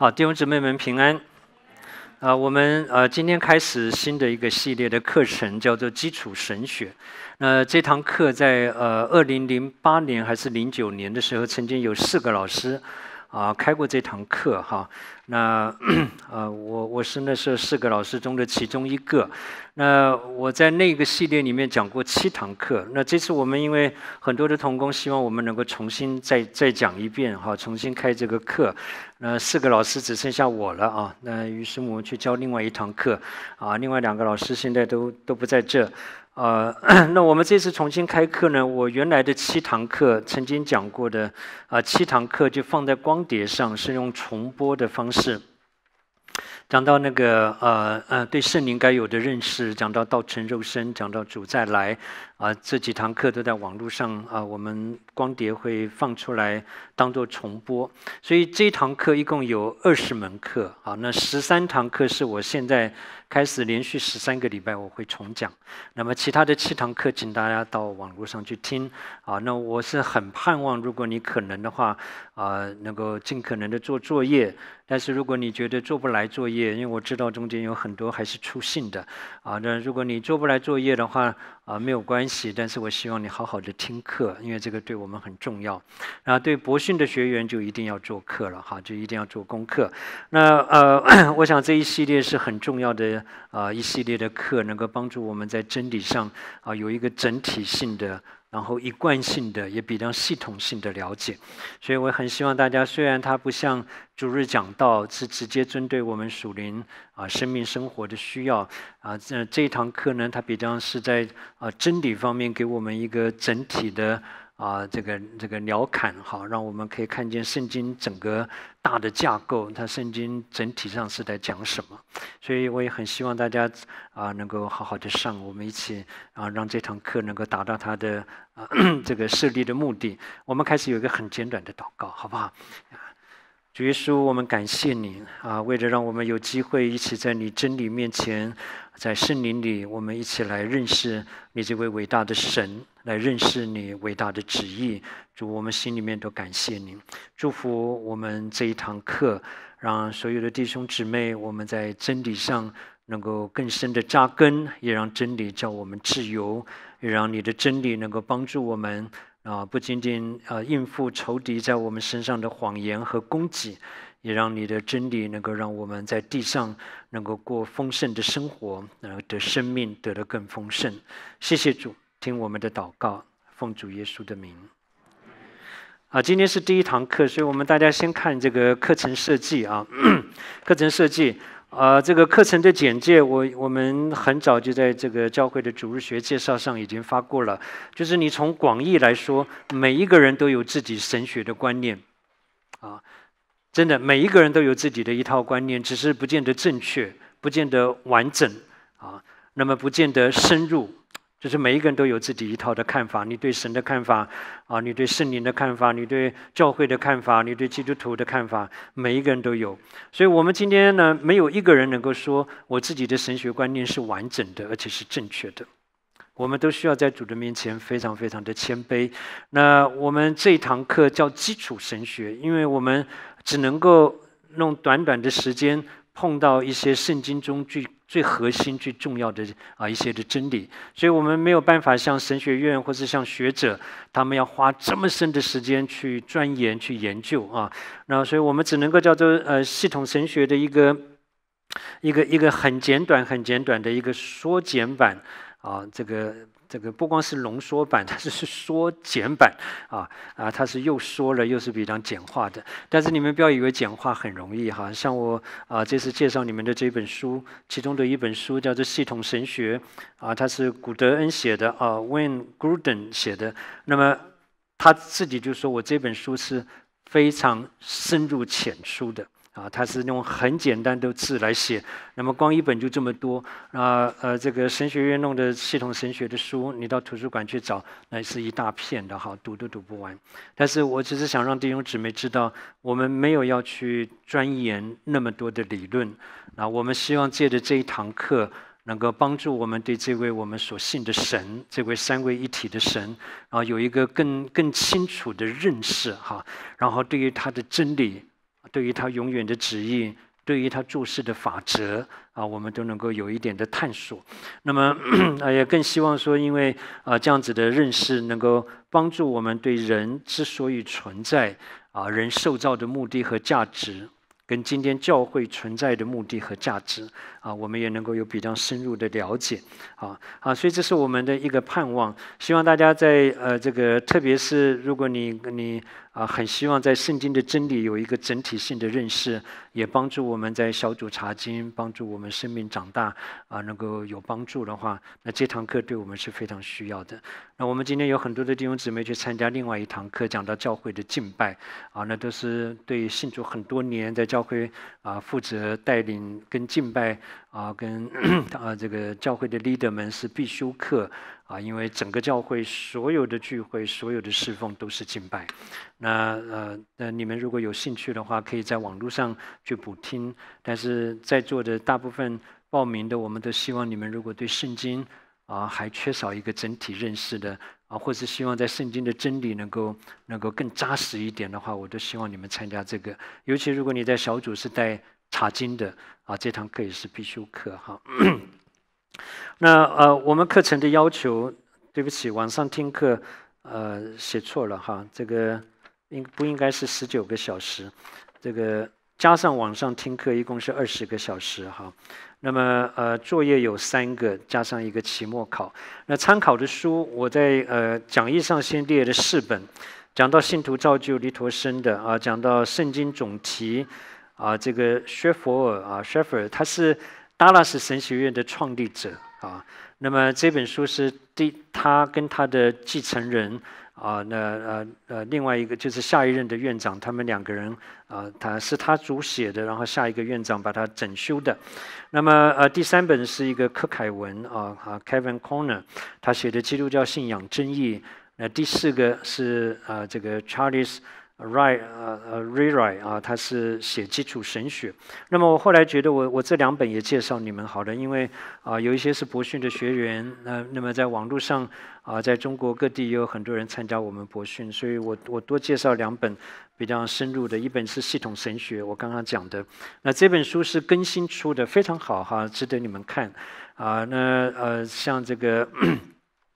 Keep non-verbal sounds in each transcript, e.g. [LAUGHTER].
好，弟兄姊妹们平安。啊，我们呃今天开始新的一个系列的课程，叫做基础神学。那这堂课在呃，二零零八年还是零九年的时候，曾经有四个老师。啊，开过这堂课哈，那啊，我我是那时候四个老师中的其中一个，那我在那个系列里面讲过七堂课，那这次我们因为很多的童工，希望我们能够重新再再讲一遍哈，重新开这个课，那四个老师只剩下我了啊，那于是我们去教另外一堂课，啊，另外两个老师现在都都不在这。呃，[COUGHS] 那我们这次重新开课呢，我原来的七堂课曾经讲过的，啊，七堂课就放在光碟上，是用重播的方式，讲到那个呃呃对圣灵该有的认识，讲到道成肉身，讲到主再来。啊，这几堂课都在网络上啊，我们光碟会放出来当做重播。所以这堂课一共有二十门课啊，那十三堂课是我现在开始连续十三个礼拜我会重讲。那么其他的七堂课，请大家到网络上去听啊。那我是很盼望，如果你可能的话啊，能够尽可能的做作业。但是如果你觉得做不来作业，因为我知道中间有很多还是出信的啊，那如果你做不来作业的话啊，没有关系。但是我希望你好好的听课，因为这个对我们很重要。那对博训的学员就一定要做课了哈，就一定要做功课。那呃，[COUGHS] 我想这一系列是很重要的啊，一系列的课能够帮助我们在真理上啊有一个整体性的。然后一贯性的也比较系统性的了解，所以我很希望大家，虽然它不像主日讲道是直接针对我们属灵啊生命生活的需要啊，这这一堂课呢，它比较是在啊真理方面给我们一个整体的。啊，这个这个鸟瞰哈，让我们可以看见圣经整个大的架构，它圣经整体上是在讲什么，所以我也很希望大家啊，能够好好的上，我们一起啊，让这堂课能够达到它的 [CLEARS THROAT] 这个设立的目的。我们开始有一个很简短的祷告，好不好？主耶稣，我们感谢你啊！为了让我们有机会一起在你真理面前，在圣灵里，我们一起来认识你这位伟大的神，来认识你伟大的旨意。主，我们心里面都感谢你，祝福我们这一堂课，让所有的弟兄姊妹我们在真理上能够更深的扎根，也让真理叫我们自由，也让你的真理能够帮助我们。啊，不仅仅啊应付仇敌在我们身上的谎言和攻击，也让你的真理能够让我们在地上能够过丰盛的生活，然后得生命得的更丰盛。谢谢主，听我们的祷告，奉主耶稣的名。啊，今天是第一堂课，所以我们大家先看这个课程设计啊，[COUGHS] 课程设计。啊，这个课程的简介，我我们很早就在这个教会的主日学介绍上已经发过了。就是你从广义来说，每一个人都有自己神学的观念，啊，真的，每一个人都有自己的一套观念，只是不见得正确，不见得完整，啊，那么不见得深入。就是每一个人都有自己一套的看法，你对神的看法，啊，你对圣灵的看法，你对教会的看法，你对基督徒的看法，每一个人都有。所以我们今天呢，没有一个人能够说我自己的神学观念是完整的，而且是正确的。我们都需要在主的面前非常非常的谦卑。那我们这一堂课叫基础神学，因为我们只能够用短短的时间碰到一些圣经中最最核心、最重要的啊一些的真理，所以我们没有办法像神学院或者像学者，他们要花这么深的时间去钻研、去研究啊。那所以我们只能够叫做呃系统神学的一个一个一个很简短、很简短的一个缩减版啊这个。这个不光是浓缩版，它是缩简版啊啊，它是又缩了，又是比较简化的。但是你们不要以为简化很容易哈，像我啊，这次介绍你们的这本书，其中的一本书叫做《系统神学》，啊，它是古德恩写的啊，Win Grudden 写的。那么他自己就说我这本书是非常深入浅出的。啊，他是用很简单的字来写，那么光一本就这么多啊。呃，这个神学院弄的系统神学的书，你到图书馆去找，那是一大片的哈，读都读不完。但是我只是想让弟兄姊妹知道，我们没有要去钻研那么多的理论。那我们希望借着这一堂课，能够帮助我们对这位我们所信的神，这位三位一体的神啊，有一个更更清楚的认识哈。然后对于他的真理。对于他永远的旨意，对于他做事的法则啊，我们都能够有一点的探索。那么，也 [CLEARS THROAT] 更希望说，因为啊这样子的认识，能够帮助我们对人之所以存在啊，人受造的目的和价值，跟今天教会存在的目的和价值。啊，我们也能够有比较深入的了解，啊啊，所以这是我们的一个盼望，希望大家在呃这个，特别是如果你你啊很希望在圣经的真理有一个整体性的认识，也帮助我们在小组查经，帮助我们生命长大啊，能够有帮助的话，那这堂课对我们是非常需要的。那我们今天有很多的弟兄姊妹去参加另外一堂课，讲到教会的敬拜，啊，那都是对信主很多年在教会啊负责带领跟敬拜。啊，跟啊，这个教会的 leader 们是必修课啊，因为整个教会所有的聚会、所有的侍奉都是敬拜。那呃，那你们如果有兴趣的话，可以在网络上去补听。但是在座的大部分报名的，我们都希望你们如果对圣经啊还缺少一个整体认识的啊，或是希望在圣经的真理能够能够更扎实一点的话，我都希望你们参加这个。尤其如果你在小组是带查经的。啊，这堂课也是必修课哈。[CLEARS THROAT] 那呃，我们课程的要求，对不起，网上听课呃写错了哈。这个应不应该是十九个小时？这个加上网上听课一共是二十个小时哈。那么呃，作业有三个，加上一个期末考。那参考的书，我在呃讲义上先列了四本，讲到信徒造就离陀身的啊，讲到圣经总题。啊，这个薛佛尔啊，薛佛尔他是达拉斯神学院的创立者啊。那么这本书是第他跟他的继承人啊，那呃呃另外一个就是下一任的院长，他们两个人啊，他是他主写的，然后下一个院长把他整修的。那么呃第三本是一个柯凯文啊啊 Kevin Corner，他写的基督教信仰争议。那第四个是啊这个 Charles。Ri 呃呃 Ri Ri 啊，他是写基础神学。那么我后来觉得，我我这两本也介绍你们好的，因为啊有一些是博训的学员，那那么在网络上啊，在中国各地也有很多人参加我们博训，所以我我多介绍两本比较深入的，一本是系统神学，我刚刚讲的。那这本书是更新出的，非常好哈，值得你们看。啊，那呃像这个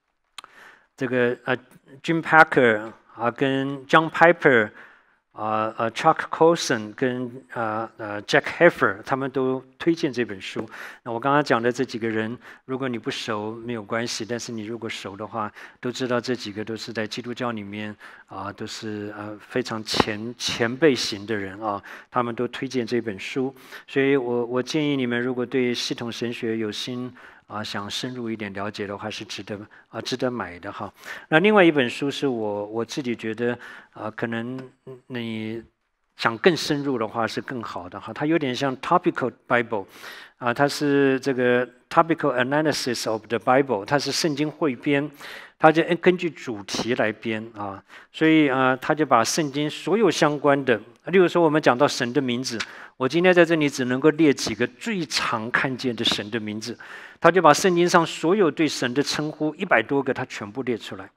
[COUGHS] 这个啊 Jim Parker。啊，跟 John Piper 啊啊 Chuck Colson 跟啊呃 Jack h e f f e r 他们都推荐这本书。那我刚刚讲的这几个人，如果你不熟没有关系，但是你如果熟的话，都知道这几个都是在基督教里面啊，都是呃非常前前辈型的人啊，他们都推荐这本书。所以我我建议你们，如果对系统神学有心，啊，想深入一点了解的话是值得啊，值得买的哈。那另外一本书是我我自己觉得啊，可能你想更深入的话是更好的哈。它有点像《Topical Bible》，啊，它是这个《Topical Analysis of the Bible》，它是圣经汇编。他就根据主题来编啊，所以啊，他就把圣经所有相关的，例如说我们讲到神的名字，我今天在这里只能够列几个最常看见的神的名字，他就把圣经上所有对神的称呼一百多个，他全部列出来。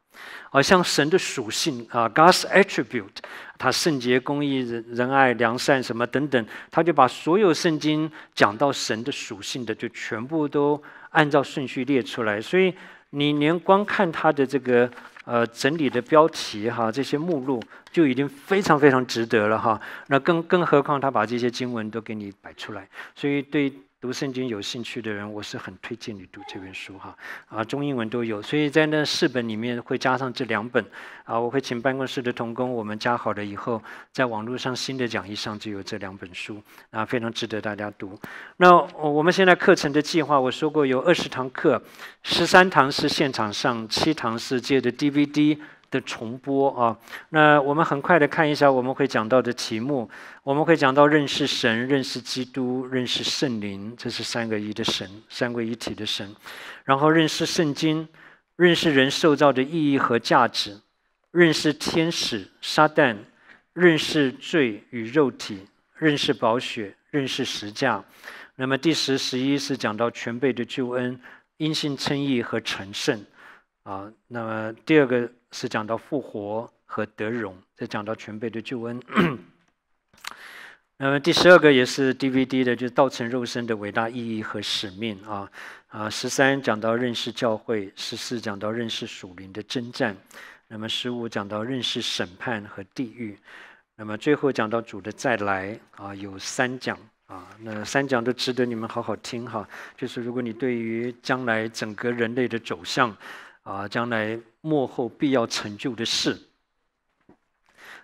而像神的属性啊，God's attribute，他圣洁、公义、仁仁爱、良善什么等等，他就把所有圣经讲到神的属性的，就全部都按照顺序列出来，所以。你连光看他的这个呃整理的标题哈，这些目录就已经非常非常值得了哈。那更更何况他把这些经文都给你摆出来，所以对。读圣经有兴趣的人，我是很推荐你读这本书哈，啊，中英文都有，所以在那四本里面会加上这两本，啊，我会请办公室的同工，我们加好了以后，在网络上新的讲义上就有这两本书，啊，非常值得大家读。那我们现在课程的计划，我说过有二十堂课，十三堂是现场上，七堂是借的 DVD。的重播啊！那我们很快的看一下，我们会讲到的题目。我们会讲到认识神、认识基督、认识圣灵，这是三个一的神，三位一体的神。然后认识圣经，认识人受造的意义和价值，认识天使、撒旦，认识罪与肉体，认识宝血，认识十架。那么第十、十一是讲到全备的救恩、因信称义和成圣啊。那么第二个。是讲到复活和得荣，再讲到全辈的救恩。[COUGHS] 那么第十二个也是 DVD 的，就是道成肉身的伟大意义和使命啊啊！十三讲到认识教会，十四讲到认识属灵的征战。那么十五讲到认识审判和地狱。那么最后讲到主的再来啊，有三讲啊，那三讲都值得你们好好听哈。就是如果你对于将来整个人类的走向啊，将来。幕后必要成就的事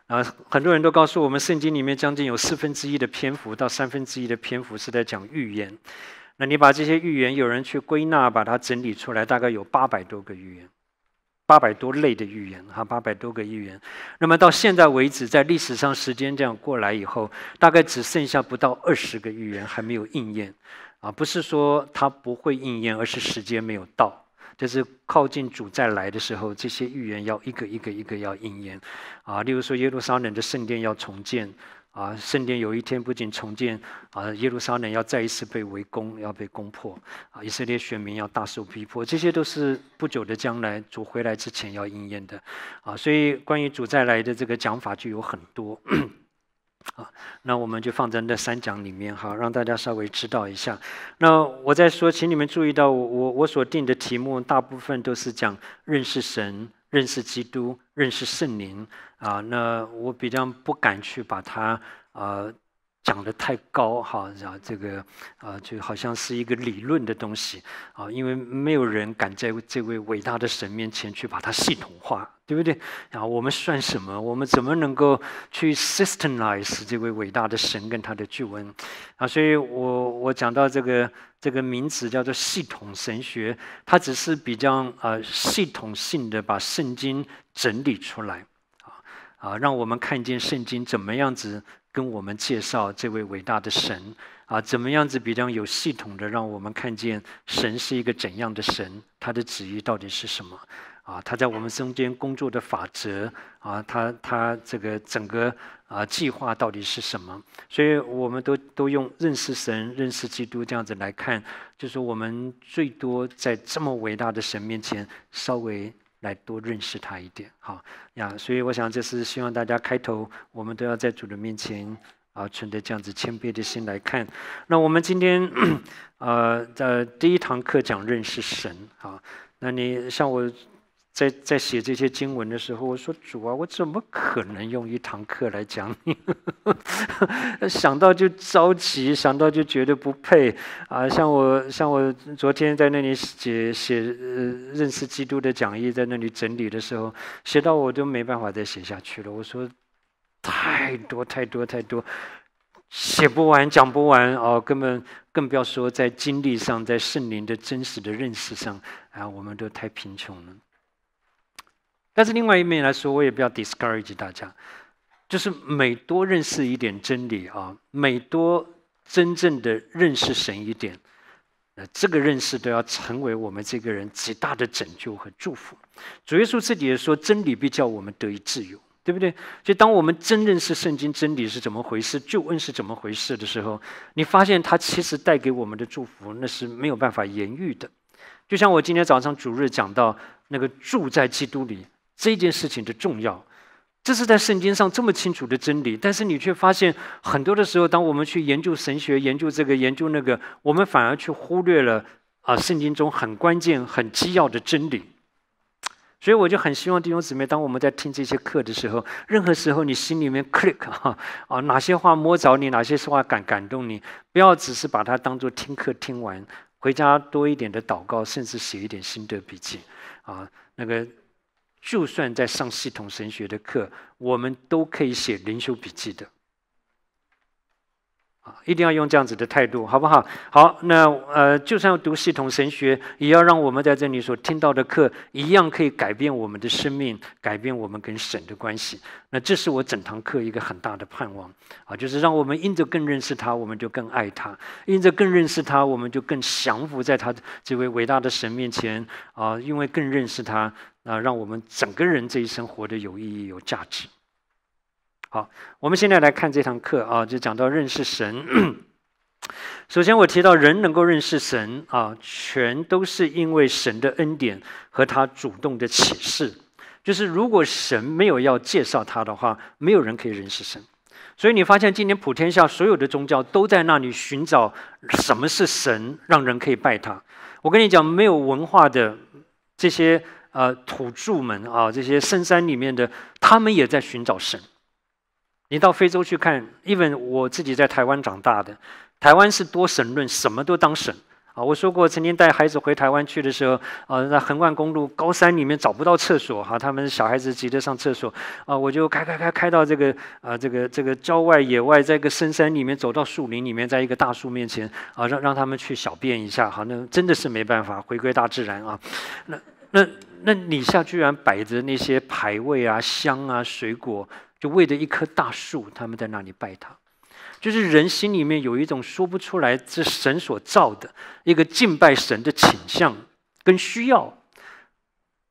啊，很多人都告诉我们，圣经里面将近有四分之一的篇幅到三分之一的篇幅是在讲预言。那你把这些预言，有人去归纳，把它整理出来，大概有八百多个预言，八百多类的预言哈，八百多个预言。那么到现在为止，在历史上时间这样过来以后，大概只剩下不到二十个预言还没有应验啊，不是说它不会应验，而是时间没有到。这是靠近主再来的时候，这些预言要一个一个一个要应验，啊，例如说耶路撒冷的圣殿要重建，啊，圣殿有一天不仅重建，啊，耶路撒冷要再一次被围攻，要被攻破，啊，以色列选民要大受逼迫，这些都是不久的将来主回来之前要应验的，啊，所以关于主再来的这个讲法就有很多。[CLEARS THROAT] 啊，那我们就放在那三讲里面哈，让大家稍微知道一下。那我在说，请你们注意到，我我所定的题目大部分都是讲认识神、认识基督、认识圣灵啊。那我比较不敢去把它啊。讲得太高哈，然后这个啊就好像是一个理论的东西啊，因为没有人敢在这位伟大的神面前去把它系统化，对不对？然后我们算什么？我们怎么能够去 systemize 这位伟大的神跟他的巨文？啊，所以我我讲到这个这个名词叫做系统神学，它只是比较啊系统性的把圣经整理出来。啊，让我们看见圣经怎么样子跟我们介绍这位伟大的神啊，怎么样子比较有系统的让我们看见神是一个怎样的神，他的旨意到底是什么啊？他在我们中间工作的法则啊，他他这个整个啊计划到底是什么？所以我们都都用认识神、认识基督这样子来看，就是我们最多在这么伟大的神面前稍微。来多认识他一点，好呀。所以我想，这是希望大家开头，我们都要在主的面前啊，存着这样子谦卑的心来看。那我们今天呃在第一堂课讲认识神啊，那你像我。在在写这些经文的时候，我说主啊，我怎么可能用一堂课来讲你？[LAUGHS] 想到就着急，想到就觉得不配啊！像我像我昨天在那里写写呃认识基督的讲义，在那里整理的时候，写到我都没办法再写下去了。我说，太多太多太多，写不完讲不完哦，根本更不要说在经历上，在圣灵的真实的认识上啊，我们都太贫穷了。但是另外一面来说，我也不要 discourage 大家，就是每多认识一点真理啊，每多真正的认识神一点，那这个认识都要成为我们这个人极大的拯救和祝福。主耶稣自己也说，真理必叫我们得以自由，对不对？就当我们真认识圣经真理是怎么回事，救恩是怎么回事的时候，你发现它其实带给我们的祝福，那是没有办法言喻的。就像我今天早上主日讲到那个住在基督里。这件事情的重要，这是在圣经上这么清楚的真理。但是你却发现，很多的时候，当我们去研究神学、研究这个、研究那个，我们反而去忽略了啊，圣经中很关键、很基要的真理。所以我就很希望弟兄姊妹，当我们在听这些课的时候，任何时候你心里面 click 哈啊，哪些话摸着你，哪些话感感动你，不要只是把它当做听课，听完回家多一点的祷告，甚至写一点心得笔记啊，那个。就算在上系统神学的课，我们都可以写灵修笔记的。啊，一定要用这样子的态度，好不好？好，那呃，就算要读系统神学，也要让我们在这里所听到的课，一样可以改变我们的生命，改变我们跟神的关系。那这是我整堂课一个很大的盼望，啊，就是让我们因着更认识他，我们就更爱他；因着更认识他，我们就更降服在他这位伟大的神面前。啊，因为更认识他。啊，让我们整个人这一生活得有意义、有价值。好，我们现在来看这堂课啊，就讲到认识神。首先，我提到人能够认识神啊，全都是因为神的恩典和他主动的启示。就是如果神没有要介绍他的话，没有人可以认识神。所以你发现今天普天下所有的宗教都在那里寻找什么是神，让人可以拜他。我跟你讲，没有文化的这些。呃，土著们啊，这些深山里面的，他们也在寻找神。你到非洲去看，even 我自己在台湾长大的，台湾是多神论，什么都当神啊。我说过，曾经带孩子回台湾去的时候，啊，在横贯公路高山里面找不到厕所哈，他们小孩子急着上厕所啊，我就开开开开到这个啊，这个这个郊外野外，在一个深山里面，走到树林里面，在一个大树面前啊，让让他们去小便一下哈，那真的是没办法回归大自然啊，那那。那底下居然摆着那些牌位啊、香啊、水果，就为着一棵大树，他们在那里拜他。就是人心里面有一种说不出来，是神所造的一个敬拜神的倾向跟需要，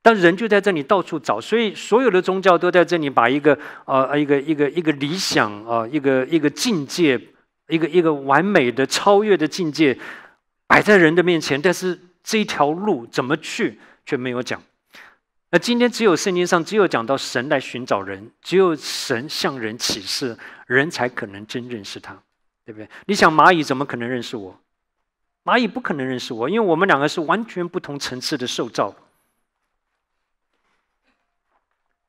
但人就在这里到处找，所以所有的宗教都在这里把一个呃一个一个一个理想啊，一个一个境界，一个一个完美的超越的境界摆在人的面前，但是这一条路怎么去却没有讲。那今天只有圣经上只有讲到神来寻找人，只有神向人启示，人才可能真认识他，对不对？你想蚂蚁怎么可能认识我？蚂蚁不可能认识我，因为我们两个是完全不同层次的受造，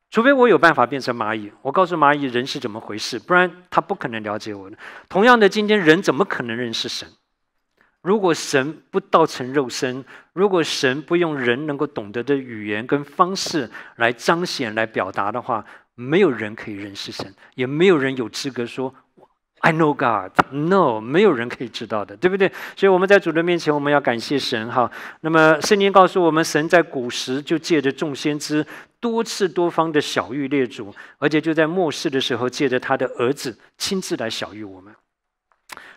除非我有办法变成蚂蚁，我告诉蚂蚁人是怎么回事，不然它不可能了解我的。同样的，今天人怎么可能认识神？如果神不道成肉身，如果神不用人能够懂得的语言跟方式来彰显、来表达的话，没有人可以认识神，也没有人有资格说 “I know God”。No，没有人可以知道的，对不对？所以我们在主的面前，我们要感谢神哈。那么圣经告诉我们，神在古时就借着众先知多次多方的小谕列祖，而且就在末世的时候，借着他的儿子亲自来小谕我们，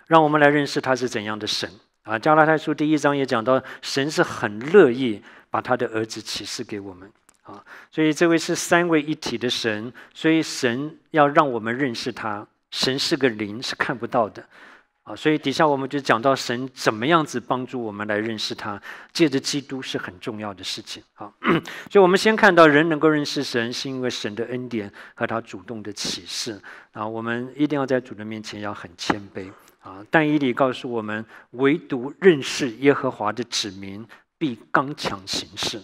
让我们来认识他是怎样的神。啊，《加拉太书》第一章也讲到，神是很乐意把他的儿子启示给我们啊。所以这位是三位一体的神，所以神要让我们认识他。神是个灵，是看不到的啊。所以底下我们就讲到，神怎么样子帮助我们来认识他，借着基督是很重要的事情啊。[COUGHS] 所以我们先看到人能够认识神，是因为神的恩典和他主动的启示啊。我们一定要在主的面前要很谦卑。啊，但以理告诉我们，唯独认识耶和华的子民，必刚强行事。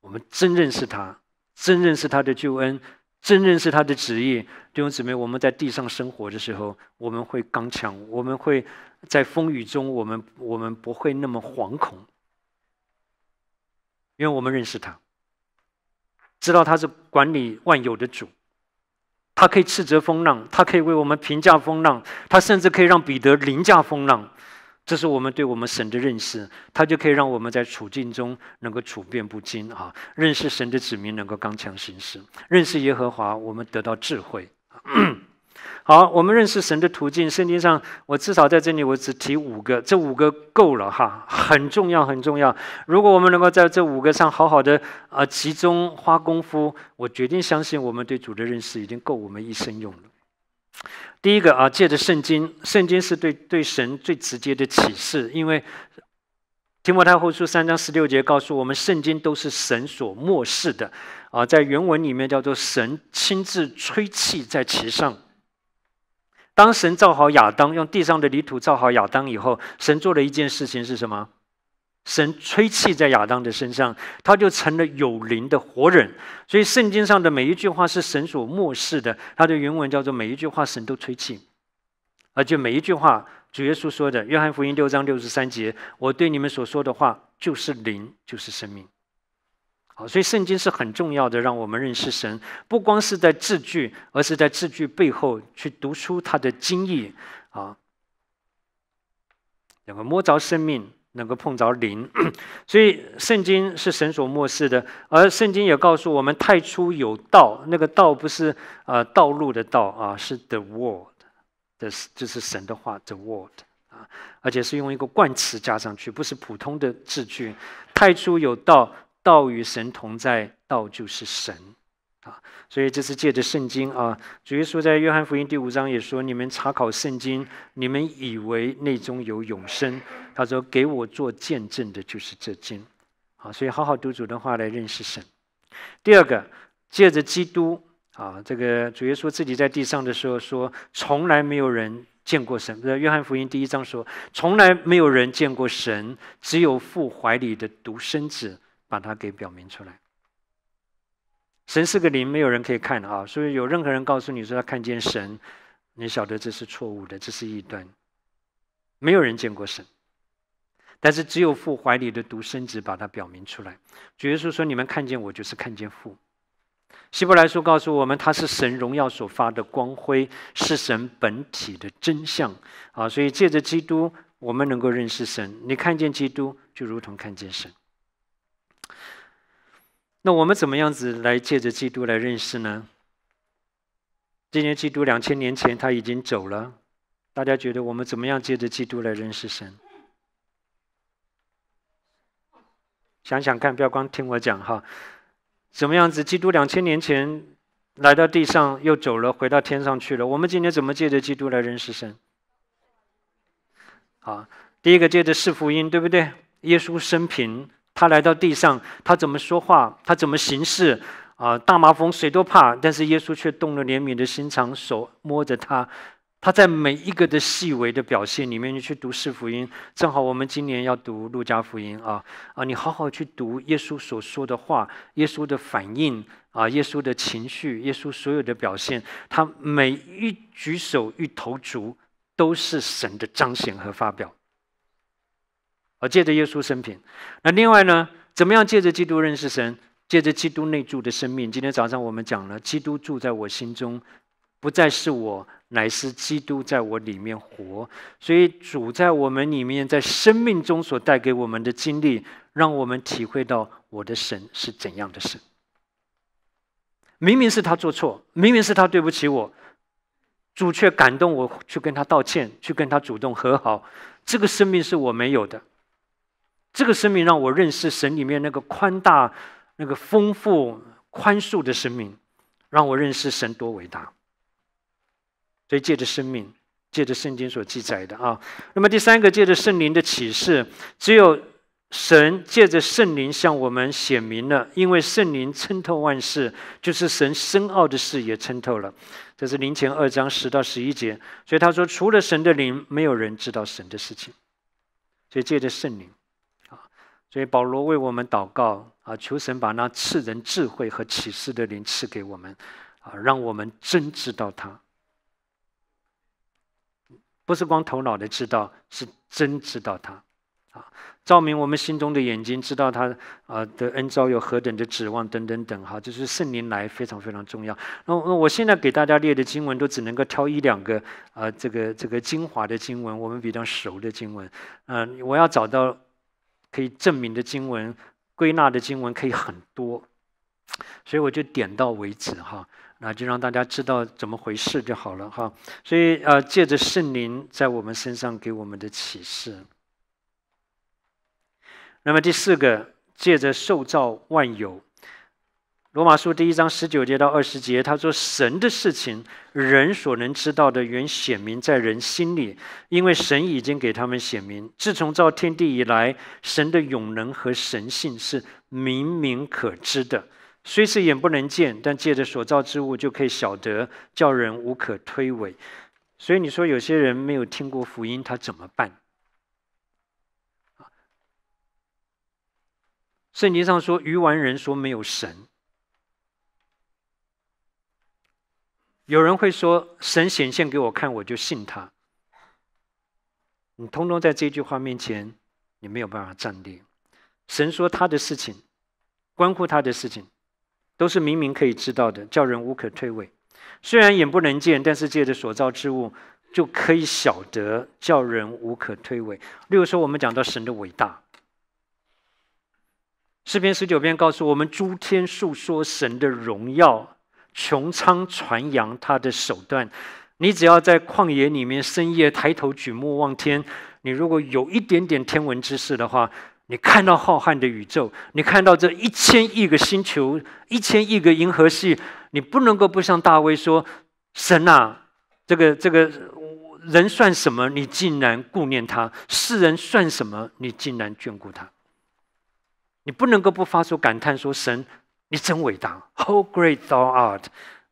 我们真认识他，真认识他的救恩，真认识他的旨意。弟兄姊妹，我们在地上生活的时候，我们会刚强，我们会在风雨中，我们我们不会那么惶恐，因为我们认识他，知道他是管理万有的主。他可以斥责风浪，他可以为我们评价风浪，他甚至可以让彼得凌驾风浪。这是我们对我们神的认识，他就可以让我们在处境中能够处变不惊啊！认识神的子民能够刚强行事，认识耶和华，我们得到智慧。好，我们认识神的途径，圣经上，我至少在这里，我只提五个，这五个够了哈，很重要，很重要。如果我们能够在这五个上好好的啊集中花功夫，我决定相信，我们对主的认识已经够我们一生用了。第一个啊，借着圣经，圣经是对对神最直接的启示，因为提摩太后书三章十六节告诉我们，圣经都是神所漠视的啊，在原文里面叫做神亲自吹气在其上。当神造好亚当，用地上的泥土造好亚当以后，神做了一件事情是什么？神吹气在亚当的身上，他就成了有灵的活人。所以圣经上的每一句话是神所漠视的，它的原文叫做每一句话神都吹气，而且每一句话主耶稣说的，约翰福音六章六十三节，我对你们所说的话就是灵，就是生命。所以圣经是很重要的，让我们认识神，不光是在字句，而是在字句背后去读出它的经意啊。能够摸着生命，能够碰着灵，[CLEARS THROAT] 所以圣经是神所漠视的，而圣经也告诉我们“太初有道”，那个道不是呃道路的道啊，是 the word 这是就是神的话 the word 啊，而且是用一个冠词加上去，不是普通的字句，“太初有道”。道与神同在，道就是神，啊，所以这是借着圣经啊，主耶稣在约翰福音第五章也说：“你们查考圣经，你们以为内中有永生。”他说：“给我做见证的，就是这经。”啊，所以好好读主的话来认识神。第二个，借着基督啊，这个主耶稣自己在地上的时候说：“从来没有人见过神。”约翰福音第一章说：“从来没有人见过神，只有父怀里的独生子。”把它给表明出来。神是个灵，没有人可以看的啊！所以有任何人告诉你说他看见神，你晓得这是错误的，这是异端。没有人见过神，但是只有父怀里的独生子把它表明出来。主耶稣说：“你们看见我，就是看见父。”希伯来书告诉我们，他是神荣耀所发的光辉，是神本体的真相。啊！所以借着基督，我们能够认识神。你看见基督，就如同看见神。那我们怎么样子来借着基督来认识呢？今天基督两千年前他已经走了，大家觉得我们怎么样借着基督来认识神？想想看，不要光听我讲哈，怎么样子？基督两千年前来到地上，又走了，回到天上去了。我们今天怎么借着基督来认识神？好，第一个借着四福音，对不对？耶稣生平。他来到地上，他怎么说话，他怎么行事，啊，大麻风谁都怕，但是耶稣却动了怜悯的心肠，手摸着他。他在每一个的细微的表现里面，你去读四福音，正好我们今年要读路加福音啊啊，你好好去读耶稣所说的话，耶稣的反应啊，耶稣的情绪，耶稣所有的表现，他每一举手一投足都是神的彰显和发表。而借着耶稣生平。那另外呢？怎么样借着基督认识神？借着基督内住的生命。今天早上我们讲了，基督住在我心中，不再是我，乃是基督在我里面活。所以主在我们里面，在生命中所带给我们的经历，让我们体会到我的神是怎样的神。明明是他做错，明明是他对不起我，主却感动我去跟他道歉，去跟他主动和好。这个生命是我没有的。这个生命让我认识神里面那个宽大、那个丰富、宽恕的生命，让我认识神多伟大。所以借着生命，借着圣经所记载的啊，那么第三个借着圣灵的启示，只有神借着圣灵向我们显明了，因为圣灵参透万事，就是神深奥的事也参透了。这是灵前二章十到十一节，所以他说，除了神的灵，没有人知道神的事情。所以借着圣灵。所以保罗为我们祷告啊，求神把那赐人智慧和启示的灵赐给我们，啊，让我们真知道他，不是光头脑的知道，是真知道他，啊，照明我们心中的眼睛，知道他啊的恩召有何等的指望等等等哈，就是圣灵来非常非常重要。那那我现在给大家列的经文都只能够挑一两个啊，这个这个精华的经文，我们比较熟的经文，嗯，我要找到。可以证明的经文，归纳的经文可以很多，所以我就点到为止哈，那就让大家知道怎么回事就好了哈。所以呃，借着圣灵在我们身上给我们的启示，那么第四个，借着受造万有。罗马书第一章十九节到二十节，他说：“神的事情，人所能知道的，原显明在人心里，因为神已经给他们显明。自从造天地以来，神的永能和神性是明明可知的，虽是眼不能见，但借着所造之物就可以晓得，叫人无可推诿。所以你说有些人没有听过福音，他怎么办？圣经上说，愚顽人说没有神。”有人会说：“神显现给我看，我就信他。”你通通在这句话面前，你没有办法站立。神说他的事情，关乎他的事情，都是明明可以知道的，叫人无可推诿。虽然眼不能见，但是借着所造之物，就可以晓得，叫人无可推诿。例如说，我们讲到神的伟大，《诗篇》十九篇告诉我们：诸天述说神的荣耀。穹苍传扬他的手段，你只要在旷野里面深夜抬头举目望天，你如果有一点点天文知识的话，你看到浩瀚的宇宙，你看到这一千亿个星球、一千亿个银河系，你不能够不向大卫说：“神啊，这个这个人算什么？你竟然顾念他；世人算什么？你竟然眷顾他。”你不能够不发出感叹说：“神。”你真伟大！How great Thou art！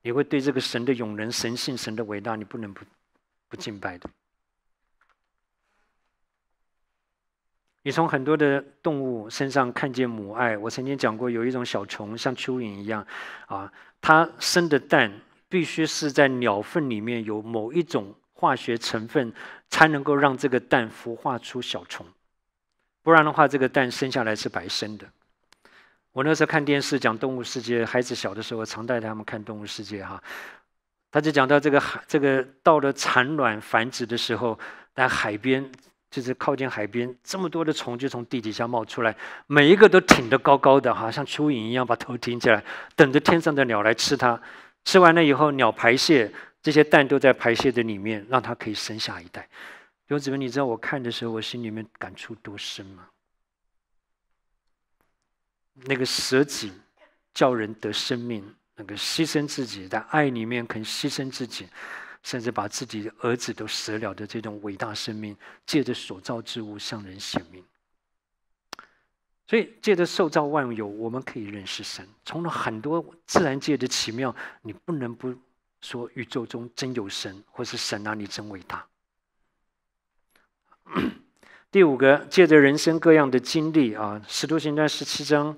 你会对这个神的永能、神性、神的伟大，你不能不不敬拜的。你从很多的动物身上看见母爱。我曾经讲过，有一种小虫像蚯蚓一样，啊，它生的蛋必须是在鸟粪里面有某一种化学成分，才能够让这个蛋孵化出小虫，不然的话，这个蛋生下来是白生的。我那时候看电视讲《动物世界》，孩子小的时候常带他们看《动物世界》哈。他就讲到这个海，这个到了产卵繁殖的时候，在海边就是靠近海边，这么多的虫就从地底下冒出来，每一个都挺得高高的哈，像蚯蚓一样把头挺起来，等着天上的鸟来吃它。吃完了以后，鸟排泄，这些蛋都在排泄的里面，让它可以生下一代。刘子文，你知道我看的时候，我心里面感触多深吗？那个舍己叫人得生命，那个牺牲自己在爱里面肯牺牲自己，甚至把自己的儿子都舍了的这种伟大生命，借着所造之物向人显明。所以借着受造万有，我们可以认识神。从了很多自然界的奇妙，你不能不说宇宙中真有神，或是神啊，你真伟大。第五个，借着人生各样的经历啊，《使徒行传》十七章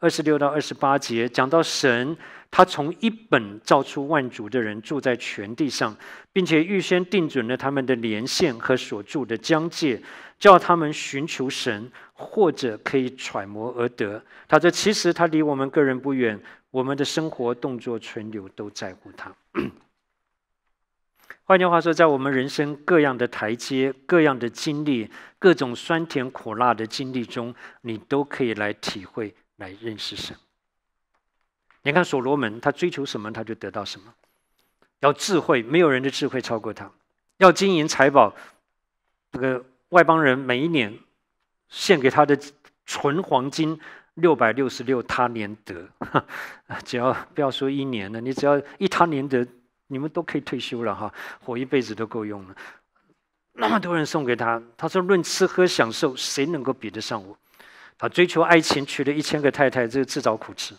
二十六到二十八节讲到神，他从一本造出万族的人，住在全地上，并且预先定准了他们的年限和所住的疆界，叫他们寻求神，或者可以揣摩而得。他说：“其实他离我们个人不远，我们的生活、动作、存留都在乎他。[COUGHS] ”换句话说，在我们人生各样的台阶、各样的经历，各种酸甜苦辣的经历中，你都可以来体会、来认识神。你看所罗门，他追求什么，他就得到什么。要智慧，没有人的智慧超过他；要金银财宝，那个外邦人每一年献给他的纯黄金六百六十六他连德，[LAUGHS] 只要不要说一年了，你只要一他连德，你们都可以退休了哈，活一辈子都够用了。那么多人送给他，他说：“论吃喝享受，谁能够比得上我？”他追求爱情，娶了一千个太太，这是自找苦吃。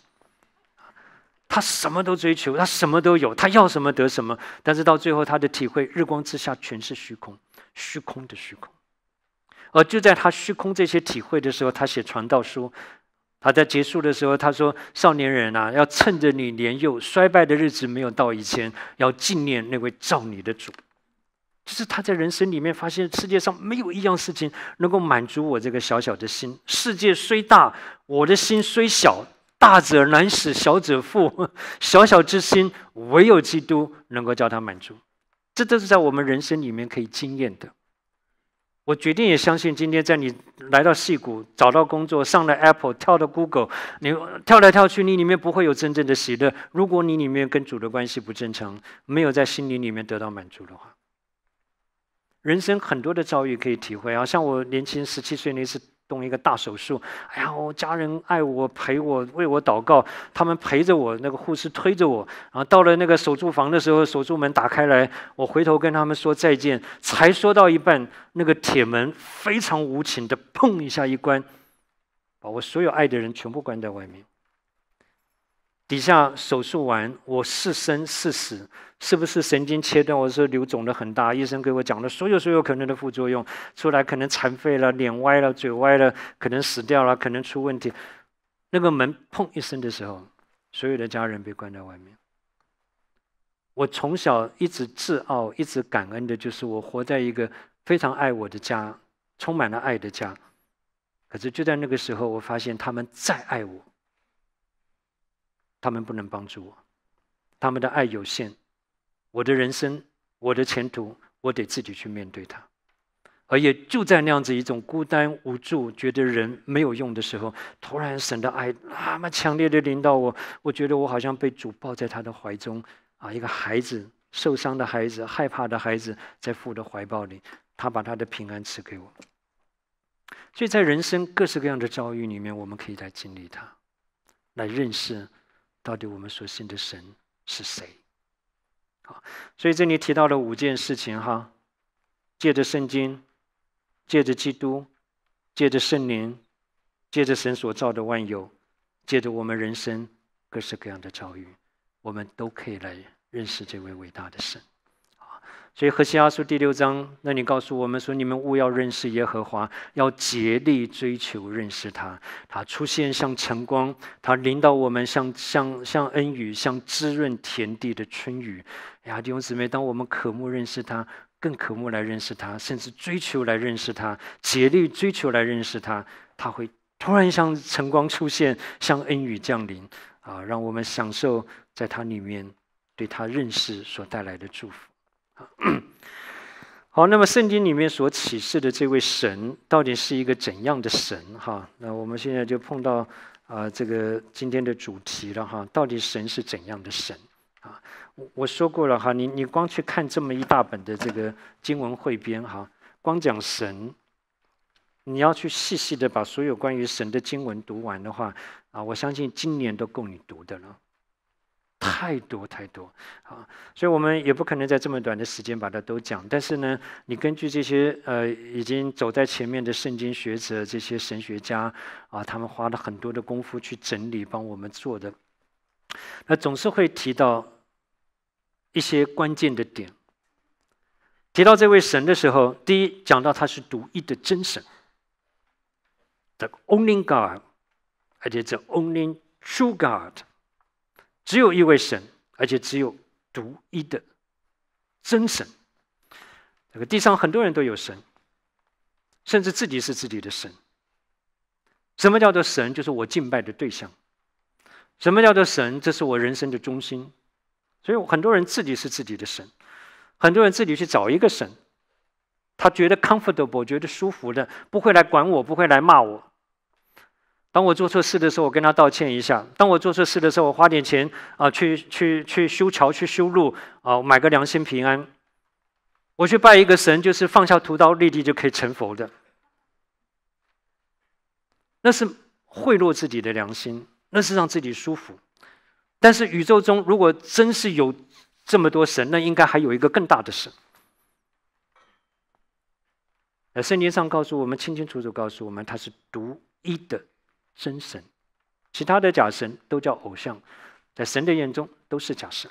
他什么都追求，他什么都有，他要什么得什么。但是到最后，他的体会：日光之下全是虚空，虚空的虚空。而就在他虚空这些体会的时候，他写传道书。他在结束的时候，他说：“少年人啊，要趁着你年幼、衰败的日子没有到以前，要纪念那位造你的主。”就是他在人生里面发现，世界上没有一样事情能够满足我这个小小的心。世界虽大，我的心虽小，大者难使，小者富。小小之心，唯有基督能够叫他满足。这都是在我们人生里面可以经验的。我决定也相信，今天在你来到戏谷找到工作，上了 Apple，跳了 Google，你跳来跳去，你里面不会有真正的喜乐。如果你里面跟主的关系不正常，没有在心灵里面得到满足的话。人生很多的遭遇可以体会啊，像我年轻十七岁那次动一个大手术，哎呀，我家人爱我，陪我，为我祷告，他们陪着我，那个护士推着我，然后到了那个手术房的时候，手术门打开来，我回头跟他们说再见，才说到一半，那个铁门非常无情的砰一下一关，把我所有爱的人全部关在外面。底下手术完，我是生是死？是不是神经切断？我说瘤肿的很大。医生给我讲了所有所有可能的副作用，出来可能残废了，脸歪了，嘴歪了，可能死掉了，可能出问题。那个门砰一声的时候，所有的家人被关在外面。我从小一直自傲，一直感恩的，就是我活在一个非常爱我的家，充满了爱的家。可是就在那个时候，我发现他们再爱我。他们不能帮助我，他们的爱有限，我的人生，我的前途，我得自己去面对它。而也就在那样子一种孤单无助、觉得人没有用的时候，突然神的爱那么强烈的临到我，我觉得我好像被主抱在他的怀中，啊，一个孩子受伤的孩子、害怕的孩子，在父的怀抱里，他把他的平安赐给我。所以在人生各式各样的遭遇里面，我们可以来经历他，来认识。到底我们所信的神是谁？好，所以这里提到了五件事情哈，借着圣经，借着基督，借着圣灵，借着神所造的万有，借着我们人生各式各样的遭遇，我们都可以来认识这位伟大的神。所以《何西阿书》第六章，那你告诉我们说：“你们务要认识耶和华，要竭力追求认识他。他出现像晨光，他领导我们像像像恩雨，像滋润田地的春雨。”呀，弟兄姊妹，当我们渴慕认识他，更渴慕来认识他，甚至追求来认识他，竭力追求来认识他，他会突然像晨光出现，像恩雨降临，啊，让我们享受在他里面对他认识所带来的祝福。[COUGHS] 好，那么圣经里面所启示的这位神，到底是一个怎样的神？哈，那我们现在就碰到啊，这个今天的主题了哈，到底神是怎样的神？啊，我我说过了哈，你你光去看这么一大本的这个经文汇编哈，光讲神，你要去细细的把所有关于神的经文读完的话啊，我相信今年都够你读的了。太多太多啊！所以我们也不可能在这么短的时间把它都讲。但是呢，你根据这些呃已经走在前面的圣经学者、这些神学家啊，他们花了很多的功夫去整理，帮我们做的，那总是会提到一些关键的点。提到这位神的时候，第一讲到他是独一的真神，the only God，而且是 only true God。只有一位神，而且只有独一的真神。这个地上很多人都有神，甚至自己是自己的神。什么叫做神？就是我敬拜的对象。什么叫做神？这是我人生的中心。所以很多人自己是自己的神，很多人自己去找一个神，他觉得 comfortable，觉得舒服的，不会来管我，不会来骂我。当我做错事的时候，我跟他道歉一下；当我做错事的时候，我花点钱啊，去去去修桥、去修路啊，买个良心平安。我去拜一个神，就是放下屠刀立地就可以成佛的，那是贿赂自己的良心，那是让自己舒服。但是宇宙中如果真是有这么多神，那应该还有一个更大的神。那圣经上告诉我们，清清楚楚告诉我们，他是独一的。真神，其他的假神都叫偶像，在神的眼中都是假神。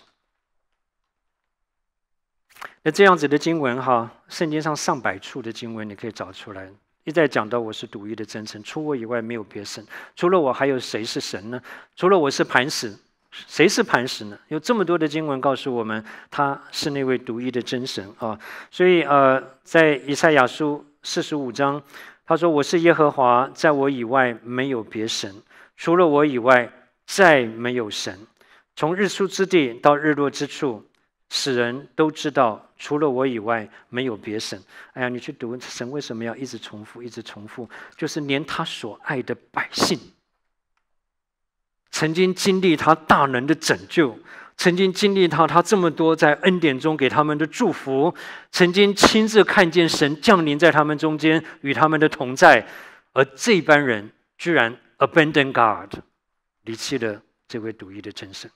那这样子的经文哈，圣经上上百处的经文，你可以找出来，一再讲到我是独一的真神，除我以外没有别神，除了我还有谁是神呢？除了我是磐石，谁是磐石呢？有这么多的经文告诉我们，他是那位独一的真神啊。所以呃，在以赛亚书四十五章。他说：“我是耶和华，在我以外没有别神，除了我以外再没有神。从日出之地到日落之处，使人都知道，除了我以外没有别神。”哎呀，你去读神为什么要一直重复、一直重复？就是连他所爱的百姓，曾经经历他大能的拯救。曾经经历到他这么多在恩典中给他们的祝福，曾经亲自看见神降临在他们中间与他们的同在，而这班人居然 abandon God，离弃了这位独一的真神。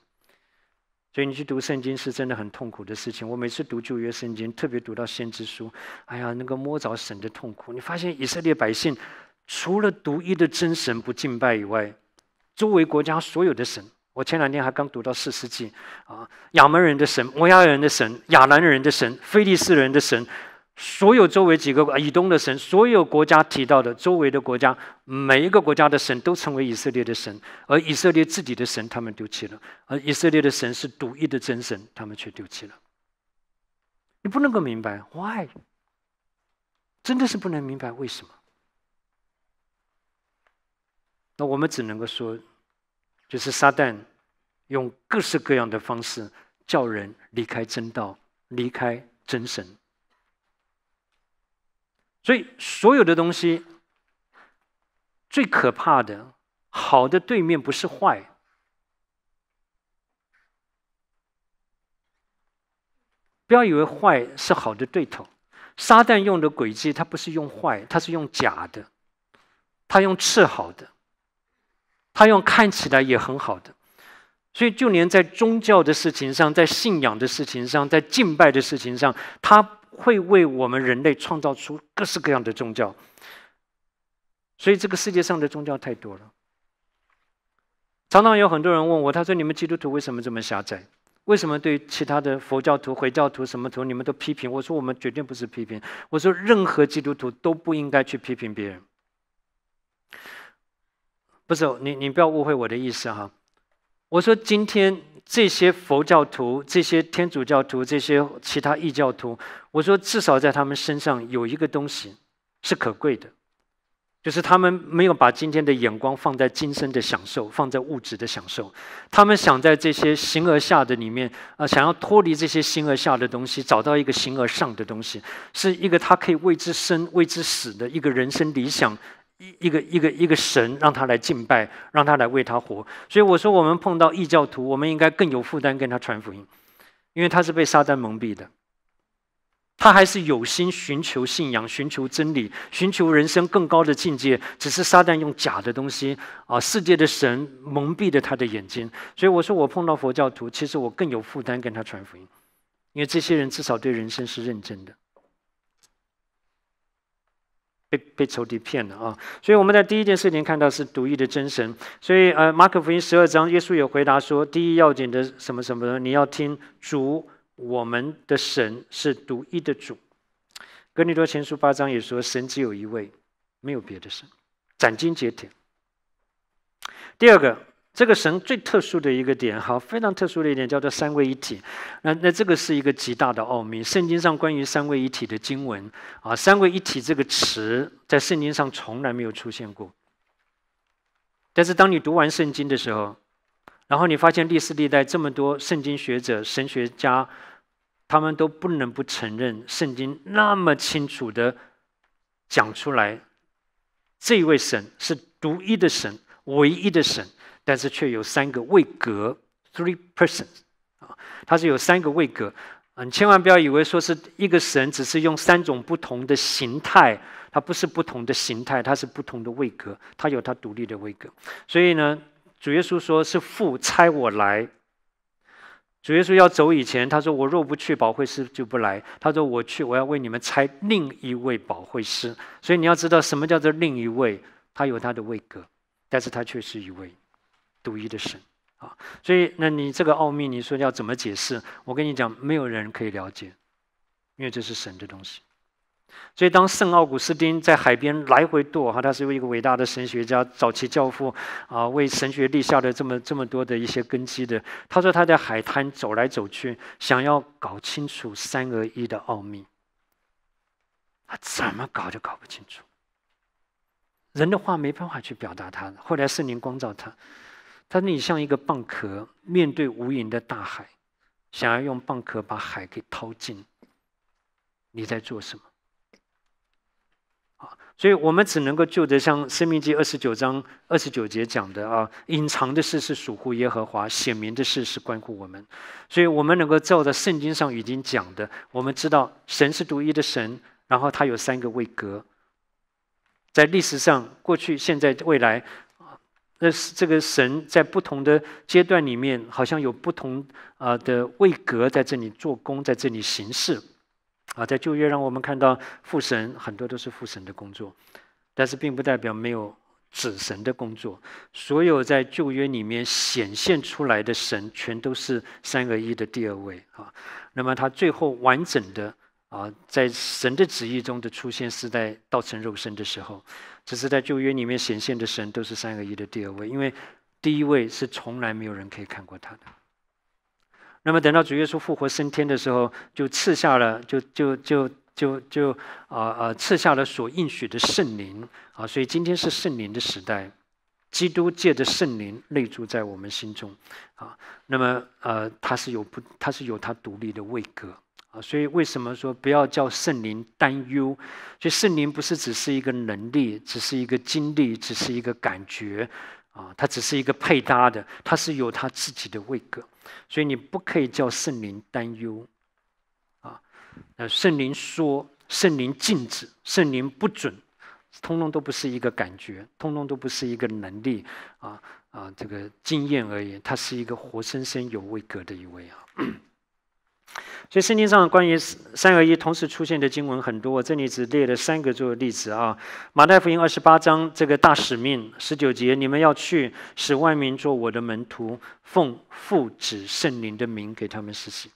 所以你去读圣经是真的很痛苦的事情。我每次读旧约圣经，特别读到先知书，哎呀，那个摸着神的痛苦。你发现以色列百姓除了独一的真神不敬拜以外，周围国家所有的神。我前两天还刚读到四世纪，啊，亚门人的神、摩亚人的神、亚兰人的神、菲利斯人的神，所有周围几个以东的神，所有国家提到的周围的国家，每一个国家的神都成为以色列的神，而以色列自己的神他们丢弃了，而以色列的神是独一的真神，他们却丢弃了。你不能够明白 why，真的是不能明白为什么。那我们只能够说。就是撒旦用各式各样的方式叫人离开真道，离开真神。所以所有的东西最可怕的，好的对面不是坏。不要以为坏是好的对头。撒旦用的诡计，他不是用坏，他是用假的，他用次好的。他用看起来也很好的，所以就连在宗教的事情上，在信仰的事情上，在敬拜的事情上，他会为我们人类创造出各式各样的宗教。所以这个世界上的宗教太多了。常常有很多人问我，他说：“你们基督徒为什么这么狭窄？为什么对其他的佛教徒、回教徒什么徒你们都批评？”我说：“我们绝对不是批评。我说，任何基督徒都不应该去批评别人。”不是你，你不要误会我的意思哈。我说今天这些佛教徒、这些天主教徒、这些其他异教徒，我说至少在他们身上有一个东西是可贵的，就是他们没有把今天的眼光放在今生的享受，放在物质的享受。他们想在这些形而下的里面啊，想要脱离这些形而下的东西，找到一个形而上的东西，是一个他可以为之生、为之死的一个人生理想。一一个一个一个神，让他来敬拜，让他来为他活。所以我说，我们碰到异教徒，我们应该更有负担跟他传福音，因为他是被撒旦蒙蔽的。他还是有心寻求信仰、寻求真理、寻求人生更高的境界，只是撒旦用假的东西啊，世界的神蒙蔽了他的眼睛。所以我说，我碰到佛教徒，其实我更有负担跟他传福音，因为这些人至少对人生是认真的。被被仇敌骗了啊！所以我们在第一件事情看到是独一的真神。所以，呃，马可福音十二章，耶稣也回答说，第一要紧的什么什么，你要听主，我们的神是独一的主。哥尼多前书八章也说，神只有一位，没有别的神，斩钉截铁。第二个。这个神最特殊的一个点，哈，非常特殊的一点，叫做三位一体。那那这个是一个极大的奥秘。圣经上关于三位一体的经文啊，三位一体这个词在圣经上从来没有出现过。但是当你读完圣经的时候，然后你发现历史历代这么多圣经学者、神学家，他们都不能不承认，圣经那么清楚的讲出来，这一位神是独一的神，唯一的神。但是却有三个位格，three persons 啊，它是有三个位格啊，你千万不要以为说是一个神，只是用三种不同的形态，它不是不同的形态，它是不同的位格，它有它独立的位格。所以呢，主耶稣说是父差我来，主耶稣要走以前，他说我若不去，保惠师就不来。他说我去，我要为你们差另一位保惠师。所以你要知道什么叫做另一位，他有他的位格，但是他却是一位。独一的神啊，所以那你这个奥秘，你说要怎么解释？我跟你讲，没有人可以了解，因为这是神的东西。所以当圣奥古斯丁在海边来回踱哈，他是一个伟大的神学家，早期教父啊，为神学立下的这么这么多的一些根基的。他说他在海滩走来走去，想要搞清楚三合一的奥秘，他怎么搞都搞不清楚。人的话没办法去表达他。后来圣灵光照他。他，你像一个蚌壳，面对无垠的大海，想要用蚌壳把海给掏尽，你在做什么？好，所以我们只能够就着像《生命记》二十九章二十九节讲的啊，隐藏的事是属乎耶和华，显明的事是关乎我们，所以我们能够照着圣经上已经讲的，我们知道神是独一的神，然后他有三个位格，在历史上、过去、现在、未来。那这个神在不同的阶段里面，好像有不同啊的位格在这里做工，在这里行事，啊，在旧约让我们看到父神很多都是父神的工作，但是并不代表没有子神的工作。所有在旧约里面显现出来的神，全都是三个一的第二位啊。那么他最后完整的啊，在神的旨意中的出现，是在道成肉身的时候。只是在旧约里面显现的神都是三个一的第二位，因为第一位是从来没有人可以看过他的。那么等到主耶稣复活升天的时候，就赐下了就就就就就啊啊赐下了所应许的圣灵啊，所以今天是圣灵的时代，基督借着圣灵内住在我们心中啊，那么呃他是有不他是有他独立的位格。所以，为什么说不要叫圣灵担忧？所以，圣灵不是只是一个能力，只是一个经历，只是一个感觉，啊，它只是一个配搭的，它是有它自己的位格。所以，你不可以叫圣灵担忧，啊，那圣灵说，圣灵禁止，圣灵不准，通通都不是一个感觉，通通都不是一个能力，啊啊，这个经验而言，它是一个活生生有位格的一位啊。所以圣经上关于三合一同时出现的经文很多，我这里只列了三个做例子啊。马太福音二十八章这个大使命十九节，你们要去使万民做我的门徒，奉父、子、圣灵的名给他们实行。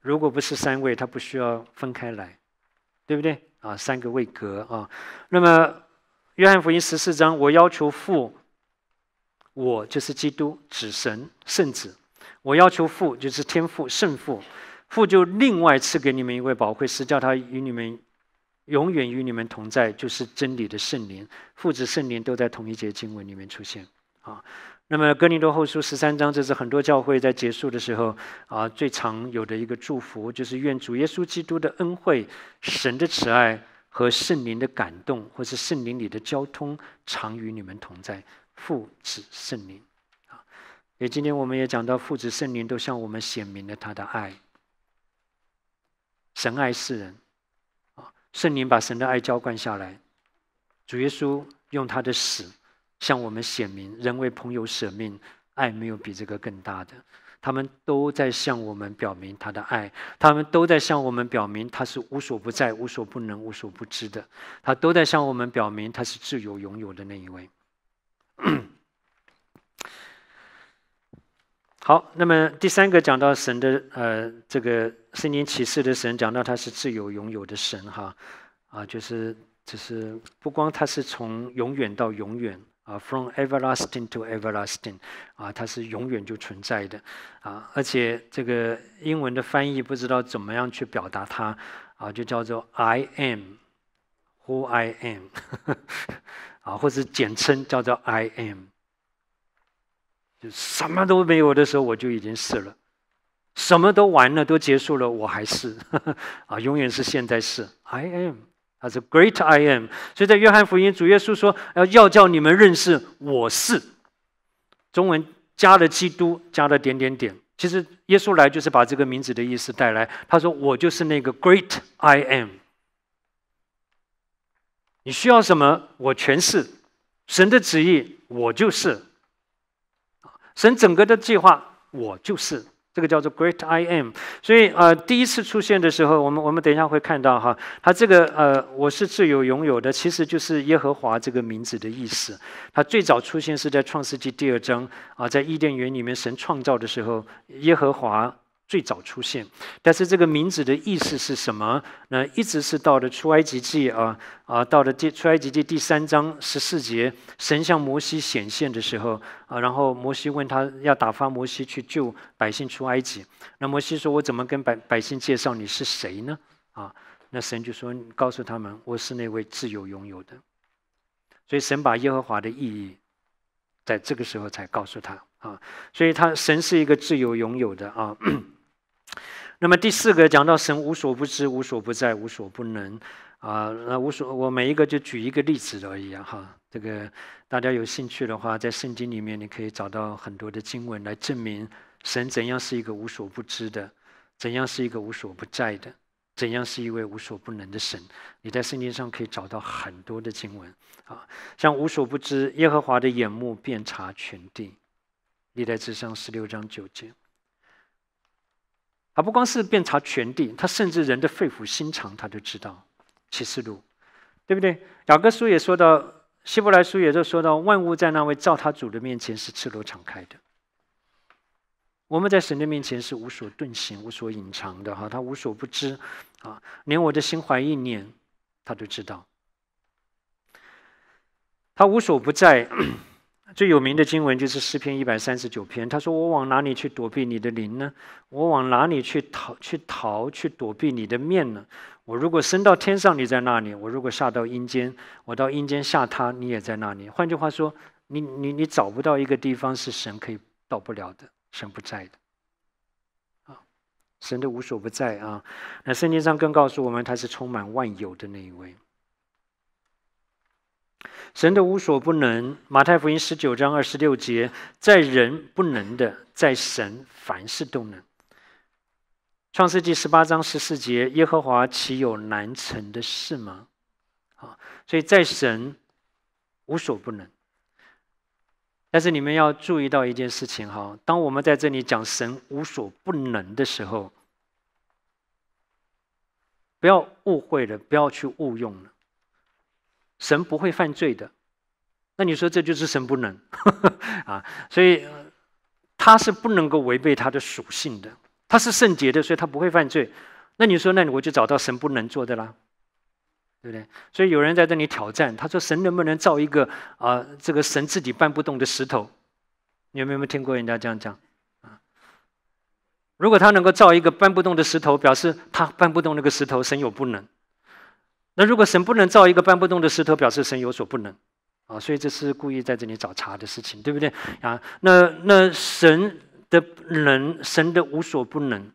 如果不是三位，他不需要分开来，对不对啊？三个位格啊。那么约翰福音十四章，我要求父，我就是基督，子神，圣子；我要求父，就是天父，圣父。父就另外赐给你们一位宝贵，是叫他与你们永远与你们同在，就是真理的圣灵。父子圣灵都在同一节经文里面出现。啊，那么哥林多后书十三章，这是很多教会在结束的时候啊，最常有的一个祝福，就是愿主耶稣基督的恩惠、神的慈爱和圣灵的感动，或是圣灵里的交通，常与你们同在。父子圣灵啊，也今天我们也讲到，父子圣灵都向我们显明了他的爱。神爱世人，啊，圣灵把神的爱浇灌下来，主耶稣用他的死向我们显明，人为朋友舍命，爱没有比这个更大的。他们都在向我们表明他的爱，他们都在向我们表明他是无所不在、无所不能、无所不知的。他都在向我们表明他是自由拥有的那一位。[COUGHS] 好，那么第三个讲到神的，呃，这个圣经启示的神讲到他是自由拥有的神哈，啊，就是就是不光他是从永远到永远啊，from everlasting to everlasting，啊，他是永远就存在的啊，而且这个英文的翻译不知道怎么样去表达他，啊，就叫做 I am，who I am，[LAUGHS] 啊，或者简称叫做 I am。就什么都没有的时候，我就已经是了，什么都完了，都结束了，我还是 [LAUGHS] 啊，永远是现在是 I am，他是 Great I am。所以在约翰福音，主耶稣说要要叫你们认识我是，中文加了基督，加了点点点。其实耶稣来就是把这个名字的意思带来。他说我就是那个 Great I am，你需要什么，我全是，神的旨意，我就是。神整个的计划，我就是这个叫做 Great I Am。所以，呃，第一次出现的时候，我们我们等一下会看到哈，它这个呃，我是自由拥有的，其实就是耶和华这个名字的意思。它最早出现是在创世纪第二章啊，在伊甸园里面，神创造的时候，耶和华。最早出现，但是这个名字的意思是什么？那一直是到了出埃及记啊啊，到了第出埃及记第三章十四节，神向摩西显现的时候啊，然后摩西问他要打发摩西去救百姓出埃及，那摩西说：“我怎么跟百百姓介绍你是谁呢？”啊，那神就说：“告诉他们，我是那位自由拥有的。”所以神把耶和华的意义，在这个时候才告诉他啊，所以他神是一个自由拥有的啊。那么第四个讲到神无所不知、无所不在、无所不能啊！那无所，我每一个就举一个例子而已啊。这个大家有兴趣的话，在圣经里面你可以找到很多的经文来证明神怎样是一个无所不知的，怎样是一个无所不在的，怎样是一位无所不能的神。你在圣经上可以找到很多的经文啊，像无所不知，耶和华的眼目遍察全地，历代之上十六章九节。不光是遍察全地，他甚至人的肺腑心肠，他都知道。启示录，对不对？雅各书也说到，希伯来书也都说到，万物在那位造他主的面前是赤裸敞开的。我们在神的面前是无所遁形、无所隐藏的。哈，他无所不知，啊，连我的心怀意念，他都知道。他无所不在。最有名的经文就是诗篇一百三十九篇。他说：“我往哪里去躲避你的灵呢？我往哪里去逃去逃去躲避你的面呢？我如果升到天上，你在那里；我如果下到阴间，我到阴间下他，你也在那里。换句话说，你你你找不到一个地方是神可以到不了的，神不在的。啊，神的无所不在啊！那圣经上更告诉我们，他是充满万有的那一位。”神的无所不能，马太福音十九章二十六节，在人不能的，在神凡事都能。创世纪十八章十四节，耶和华岂有难成的事吗？啊，所以在神无所不能。但是你们要注意到一件事情哈，当我们在这里讲神无所不能的时候，不要误会了，不要去误用了。神不会犯罪的，那你说这就是神不能 [LAUGHS] 啊，所以他是不能够违背他的属性的，他是圣洁的，所以他不会犯罪。那你说，那我就找到神不能做的啦，对不对？所以有人在这里挑战，他说神能不能造一个啊，这个神自己搬不动的石头？你有没有听过人家这样讲啊？如果他能够造一个搬不动的石头，表示他搬不动那个石头，神有不能。那如果神不能造一个搬不动的石头，表示神有所不能啊，所以这是故意在这里找茬的事情，对不对啊？那那神的能，神的无所不能，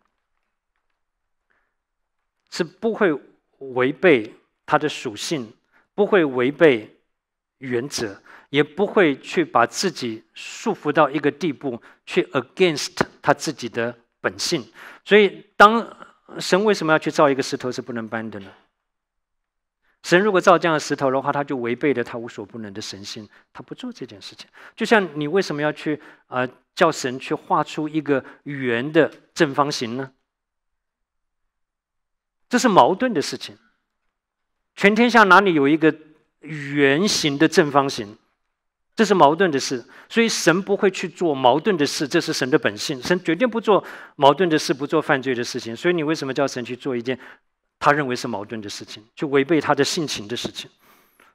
是不会违背他的属性，不会违背原则，也不会去把自己束缚到一个地步去 against 他自己的本性。所以，当神为什么要去造一个石头是不能搬的呢？神如果造这样的石头的话，他就违背了他无所不能的神性，他不做这件事情。就像你为什么要去呃叫神去画出一个圆的正方形呢？这是矛盾的事情。全天下哪里有一个圆形的正方形？这是矛盾的事，所以神不会去做矛盾的事，这是神的本性。神绝对不做矛盾的事，不做犯罪的事情。所以你为什么叫神去做一件？他认为是矛盾的事情，就违背他的性情的事情，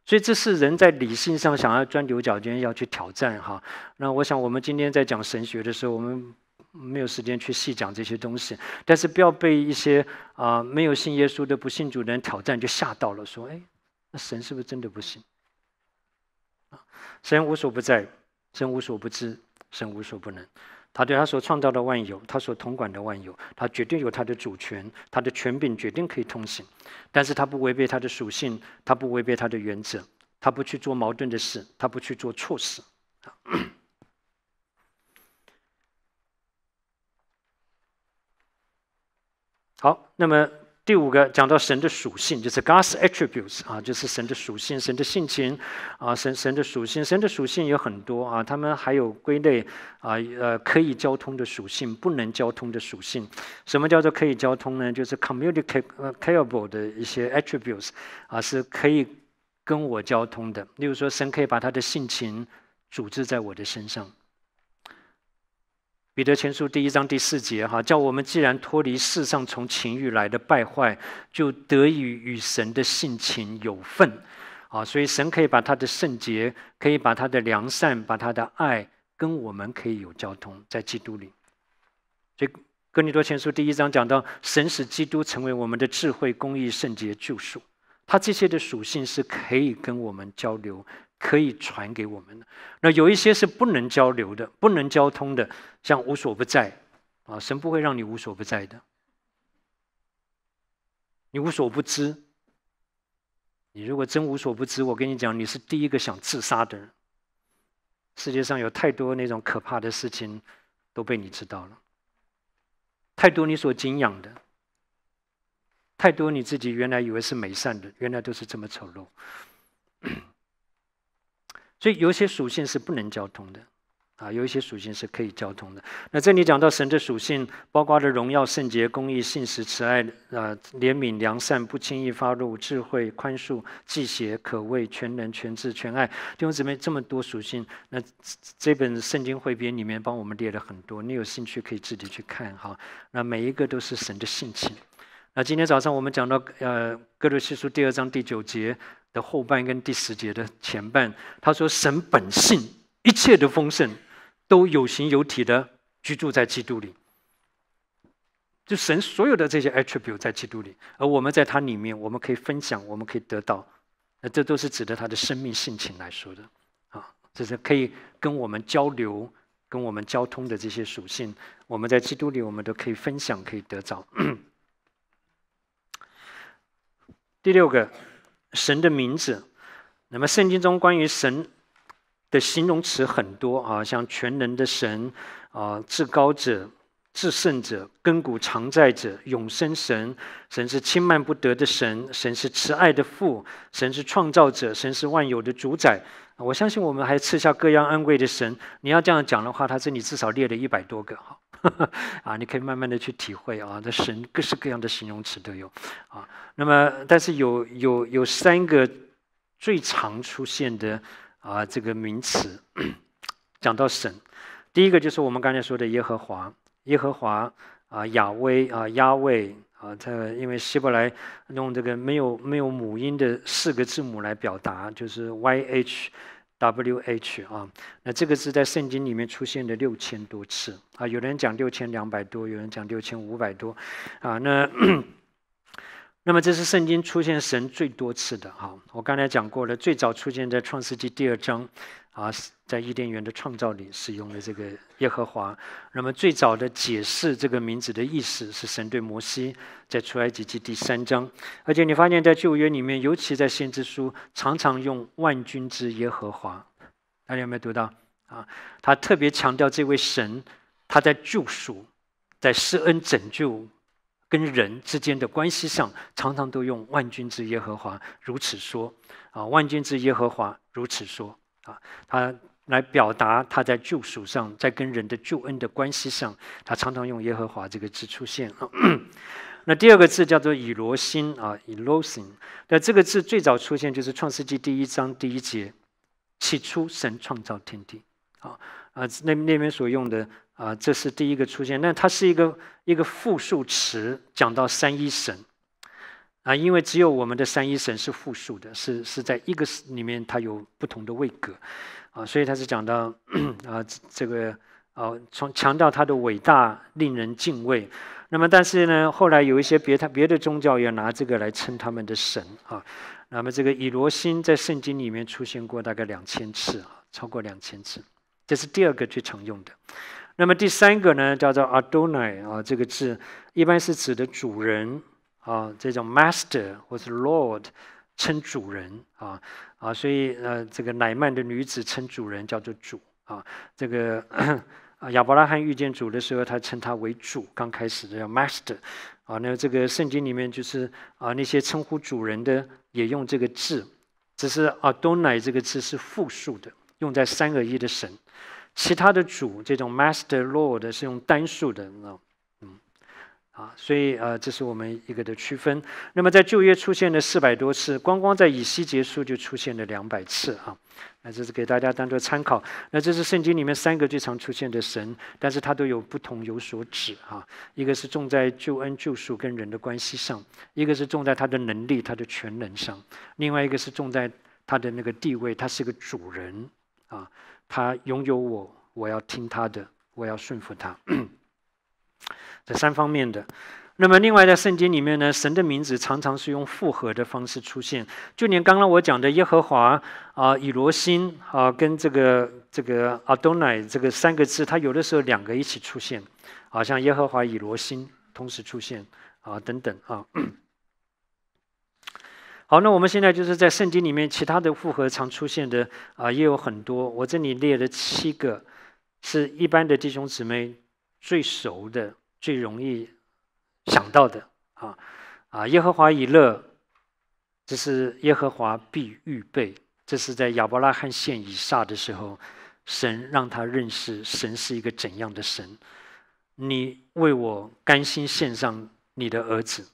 所以这是人在理性上想要钻牛角尖，要去挑战哈。那我想我们今天在讲神学的时候，我们没有时间去细讲这些东西，但是不要被一些啊没有信耶稣的不信主的人挑战就吓到了，说哎，那神是不是真的不信？神无所不在，神无所不知，神无所不能。他对他所创造的万有，他所统管的万有，他绝对有他的主权，他的权柄决定可以通行，但是他不违背他的属性，他不违背他的原则，他不去做矛盾的事，他不去做错事。好，那么。第五个讲到神的属性，就是 God's attributes 啊，就是神的属性，神的性情啊，神神的属性，神的属性有很多啊。他们还有归类啊，呃，可以交通的属性，不能交通的属性。什么叫做可以交通呢？就是 communicable 的一些 attributes 啊，是可以跟我交通的。例如说，神可以把他的性情组织在我的身上。彼得前书第一章第四节，哈，叫我们既然脱离世上从情欲来的败坏，就得以与神的性情有份，啊，所以神可以把他的圣洁，可以把他的良善，把他的爱，跟我们可以有交通，在基督里。所以哥尼多前书第一章讲到，神使基督成为我们的智慧、公义、圣洁、救赎，他这些的属性是可以跟我们交流。可以传给我们的，那有一些是不能交流的、不能交通的，像无所不在，啊，神不会让你无所不在的。你无所不知，你如果真无所不知，我跟你讲，你是第一个想自杀的人。世界上有太多那种可怕的事情都被你知道了，太多你所敬仰的，太多你自己原来以为是美善的，原来都是这么丑陋。所以有些属性是不能交通的，啊，有一些属性是可以交通的。那这里讲到神的属性，包括的荣耀、圣洁、公义、信实、慈爱，啊，怜悯、良善、不轻易发怒、智慧、宽恕、忌邪，可畏、全能、全智、全爱。弟兄姊妹，这么多属性，那这本《圣经汇编》里面帮我们列了很多，你有兴趣可以自己去看哈。那每一个都是神的性情。那今天早上我们讲到，呃，哥罗西书第二章第九节。的后半跟第十节的前半，他说：“神本性一切的丰盛，都有形有体的居住在基督里。就神所有的这些 attribute 在基督里，而我们在他里面，我们可以分享，我们可以得到。那这都是指的他的生命性情来说的。啊，这是可以跟我们交流、跟我们交通的这些属性。我们在基督里，我们都可以分享，可以得到。[COUGHS] 第六个。”神的名字，那么圣经中关于神的形容词很多啊，像全能的神啊，至高者、至圣者、亘古常在者、永生神，神是轻慢不得的神，神是慈爱的父，神是创造者，神是万有的主宰。我相信我们还赐下各样安慰的神。你要这样讲的话，他这里至少列了一百多个哈。[LAUGHS] 啊，你可以慢慢的去体会啊，这神各式各样的形容词都有啊。那么，但是有有有三个最常出现的啊，这个名词讲到神，第一个就是我们刚才说的耶和华，耶和华啊，亚威啊，亚威啊，他因为希伯来用这个没有没有母音的四个字母来表达，就是 YH。W H 啊，那这个是在圣经里面出现的六千多次啊，有人讲六千两百多，有人讲六千五百多，啊，那。那么这是圣经出现神最多次的哈。我刚才讲过了，最早出现在创世纪第二章，啊，在伊甸园的创造里使用了这个耶和华。那么最早的解释这个名字的意思是神对摩西，在出埃及记第三章。而且你发现，在旧约里面，尤其在先知书，常常用万军之耶和华。大家有没有读到？啊，他特别强调这位神，他在救赎，在施恩拯救。跟人之间的关系上，常常都用万军之耶和华如此说，啊，万军之耶和华如此说，啊，他来表达他在救赎上，在跟人的救恩的关系上，他常常用耶和华这个字出现。啊。[COUGHS] 那第二个字叫做以罗心啊，以罗心。那这个字最早出现就是创世纪第一章第一节，起初神创造天地，啊。啊，那那边所用的啊，这是第一个出现，那它是一个一个复数词，讲到三一神啊，因为只有我们的三一神是复数的，是是在一个里面它有不同的位格啊，所以它是讲到 [CLEARS THROAT] 啊这个啊，从强调它的伟大，令人敬畏。那么，但是呢，后来有一些别他别的宗教也拿这个来称他们的神啊。那么，这个以罗心在圣经里面出现过大概两千次啊，超过两千次。这是第二个最常用的。那么第三个呢，叫做 a d o 啊，这个字一般是指的主人啊，这种 master 或是 lord 称主人啊啊，所以呃，这个乃曼的女子称主人叫做主啊。这个亚伯拉罕遇见主的时候，他称他为主，刚开始叫 master 啊。那这个圣经里面就是啊，那些称呼主人的也用这个字，只是 a d o 这个字是复数的，用在三个一的神。其他的主这种 master lord 是用单数的嗯，啊，所以呃，这是我们一个的区分。那么在旧约出现的四百多次，光光在以西结束就出现了两百次啊。那这是给大家当做参考。那这是圣经里面三个最常出现的神，但是它都有不同有所指啊。一个是重在救恩救赎跟人的关系上，一个是重在他的能力他的全能上，另外一个是重在他的那个地位，他是个主人啊。他拥有我，我要听他的，我要顺服他。[COUGHS] 这三方面的。那么，另外在圣经里面呢，神的名字常常是用复合的方式出现。就连刚刚我讲的耶和华啊、以罗心啊，跟这个这个阿东乃这个三个字，它有的时候两个一起出现，好像耶和华以罗心同时出现啊，等等啊。好，那我们现在就是在圣经里面其他的复合常出现的啊，也有很多。我这里列了七个，是一般的弟兄姊妹最熟的、最容易想到的啊啊。耶和华以勒，这是耶和华必预备，这是在亚伯拉罕献以撒的时候，神让他认识神是一个怎样的神。你为我甘心献上你的儿子，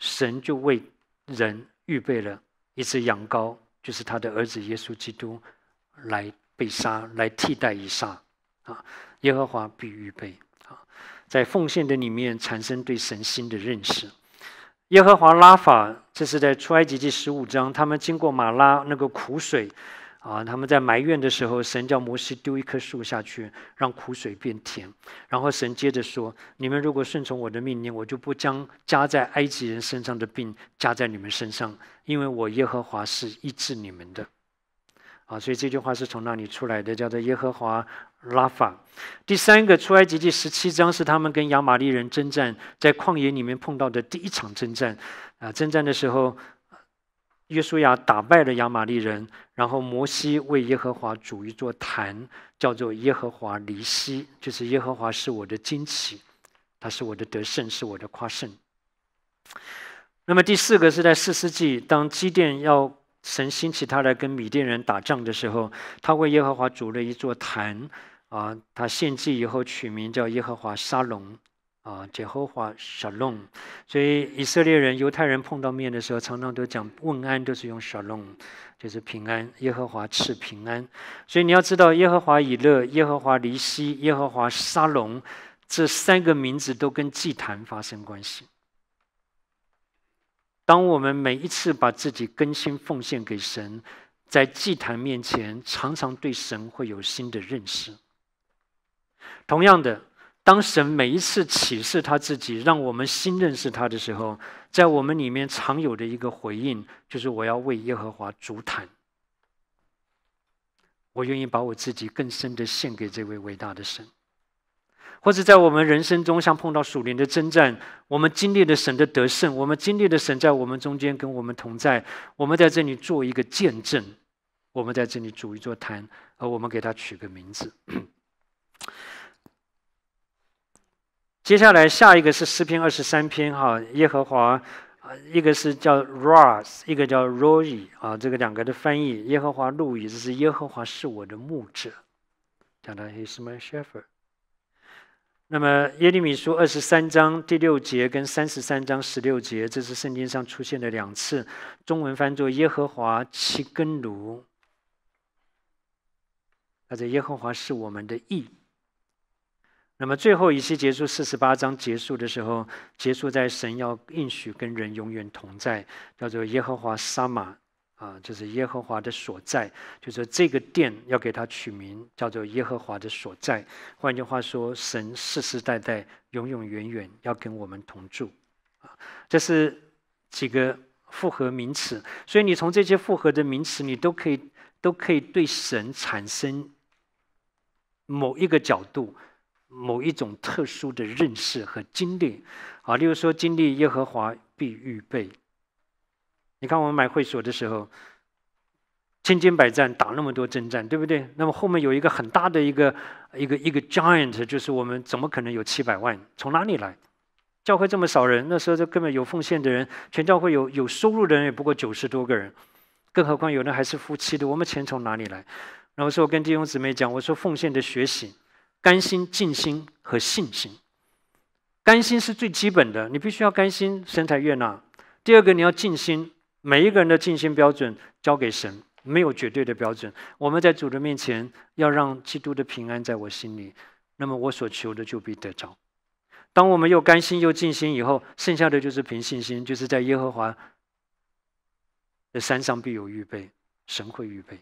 神就为人。预备了一只羊羔，就是他的儿子耶稣基督来被杀，来替代以撒。啊，耶和华必预备。啊，在奉献的里面产生对神心的认识。耶和华拉法，这是在出埃及记十五章，他们经过马拉那个苦水。啊，他们在埋怨的时候，神叫摩西丢一棵树下去，让苦水变甜。然后神接着说：“你们如果顺从我的命令，我就不将加在埃及人身上的病加在你们身上，因为我耶和华是医治你们的。”啊，所以这句话是从那里出来的，叫做耶和华拉法。第三个，出埃及记十七章是他们跟亚玛力人征战，在旷野里面碰到的第一场征战。啊，征战的时候。约书亚打败了亚玛利人，然后摩西为耶和华煮一座坛，叫做耶和华尼西，就是耶和华是我的惊奇，他是我的得胜，是我的夸胜。那么第四个是在四世纪，当基甸要神兴起他来跟米甸人打仗的时候，他为耶和华煮了一座坛，啊，他献祭以后取名叫耶和华沙龙。啊，耶和华沙龙，所以以色列人、犹太人碰到面的时候，常常都讲问安，都是用沙龙，就是平安。耶和华赐平安。所以你要知道，耶和华以勒、耶和华黎西、耶和华沙龙这三个名字都跟祭坛发生关系。当我们每一次把自己更新奉献给神，在祭坛面前，常常对神会有新的认识。同样的。当神每一次启示他自己，让我们新认识他的时候，在我们里面常有的一个回应就是：我要为耶和华筑坛。我愿意把我自己更深的献给这位伟大的神。或者在我们人生中，像碰到属灵的征战，我们经历了神的得胜，我们经历了神在我们中间跟我们同在，我们在这里做一个见证，我们在这里煮一座坛，而我们给他取个名字。接下来下一个是诗篇二十三篇，哈，耶和华，一个是叫 Ras，一个叫 Roy，啊，这个两个的翻译，耶和华路易，这是耶和华是我的牧者，讲到 He's my shepherd。那么耶利米书二十三章第六节跟三十三章十六节，这是圣经上出现的两次，中文翻作耶和华其根奴，那这耶和华是我们的义。那么最后一期结束，四十八章结束的时候，结束在神要应许跟人永远同在，叫做耶和华撒玛啊，就是耶和华的所在，就是这个殿要给他取名叫做耶和华的所在。换句话说，神世世代代永永远远要跟我们同住，啊，这是几个复合名词。所以你从这些复合的名词，你都可以都可以对神产生某一个角度。某一种特殊的认识和经历，啊，例如说经历耶和华必预备。你看，我们买会所的时候，千军百战打那么多征战，对不对？那么后面有一个很大的一个一个一个 giant，就是我们怎么可能有七百万？从哪里来？教会这么少人，那时候这根本有奉献的人，全教会有有收入的人也不过九十多个人，更何况有的还是夫妻的，我们钱从哪里来？然后说，我跟弟兄姊妹讲，我说奉献的学习。甘心、静心和信心。甘心是最基本的，你必须要甘心，神才悦纳。第二个，你要静心。每一个人的静心标准交给神，没有绝对的标准。我们在主的面前，要让基督的平安在我心里，那么我所求的就必得着。当我们又甘心又静心以后，剩下的就是凭信心，就是在耶和华的山上必有预备，神会预备。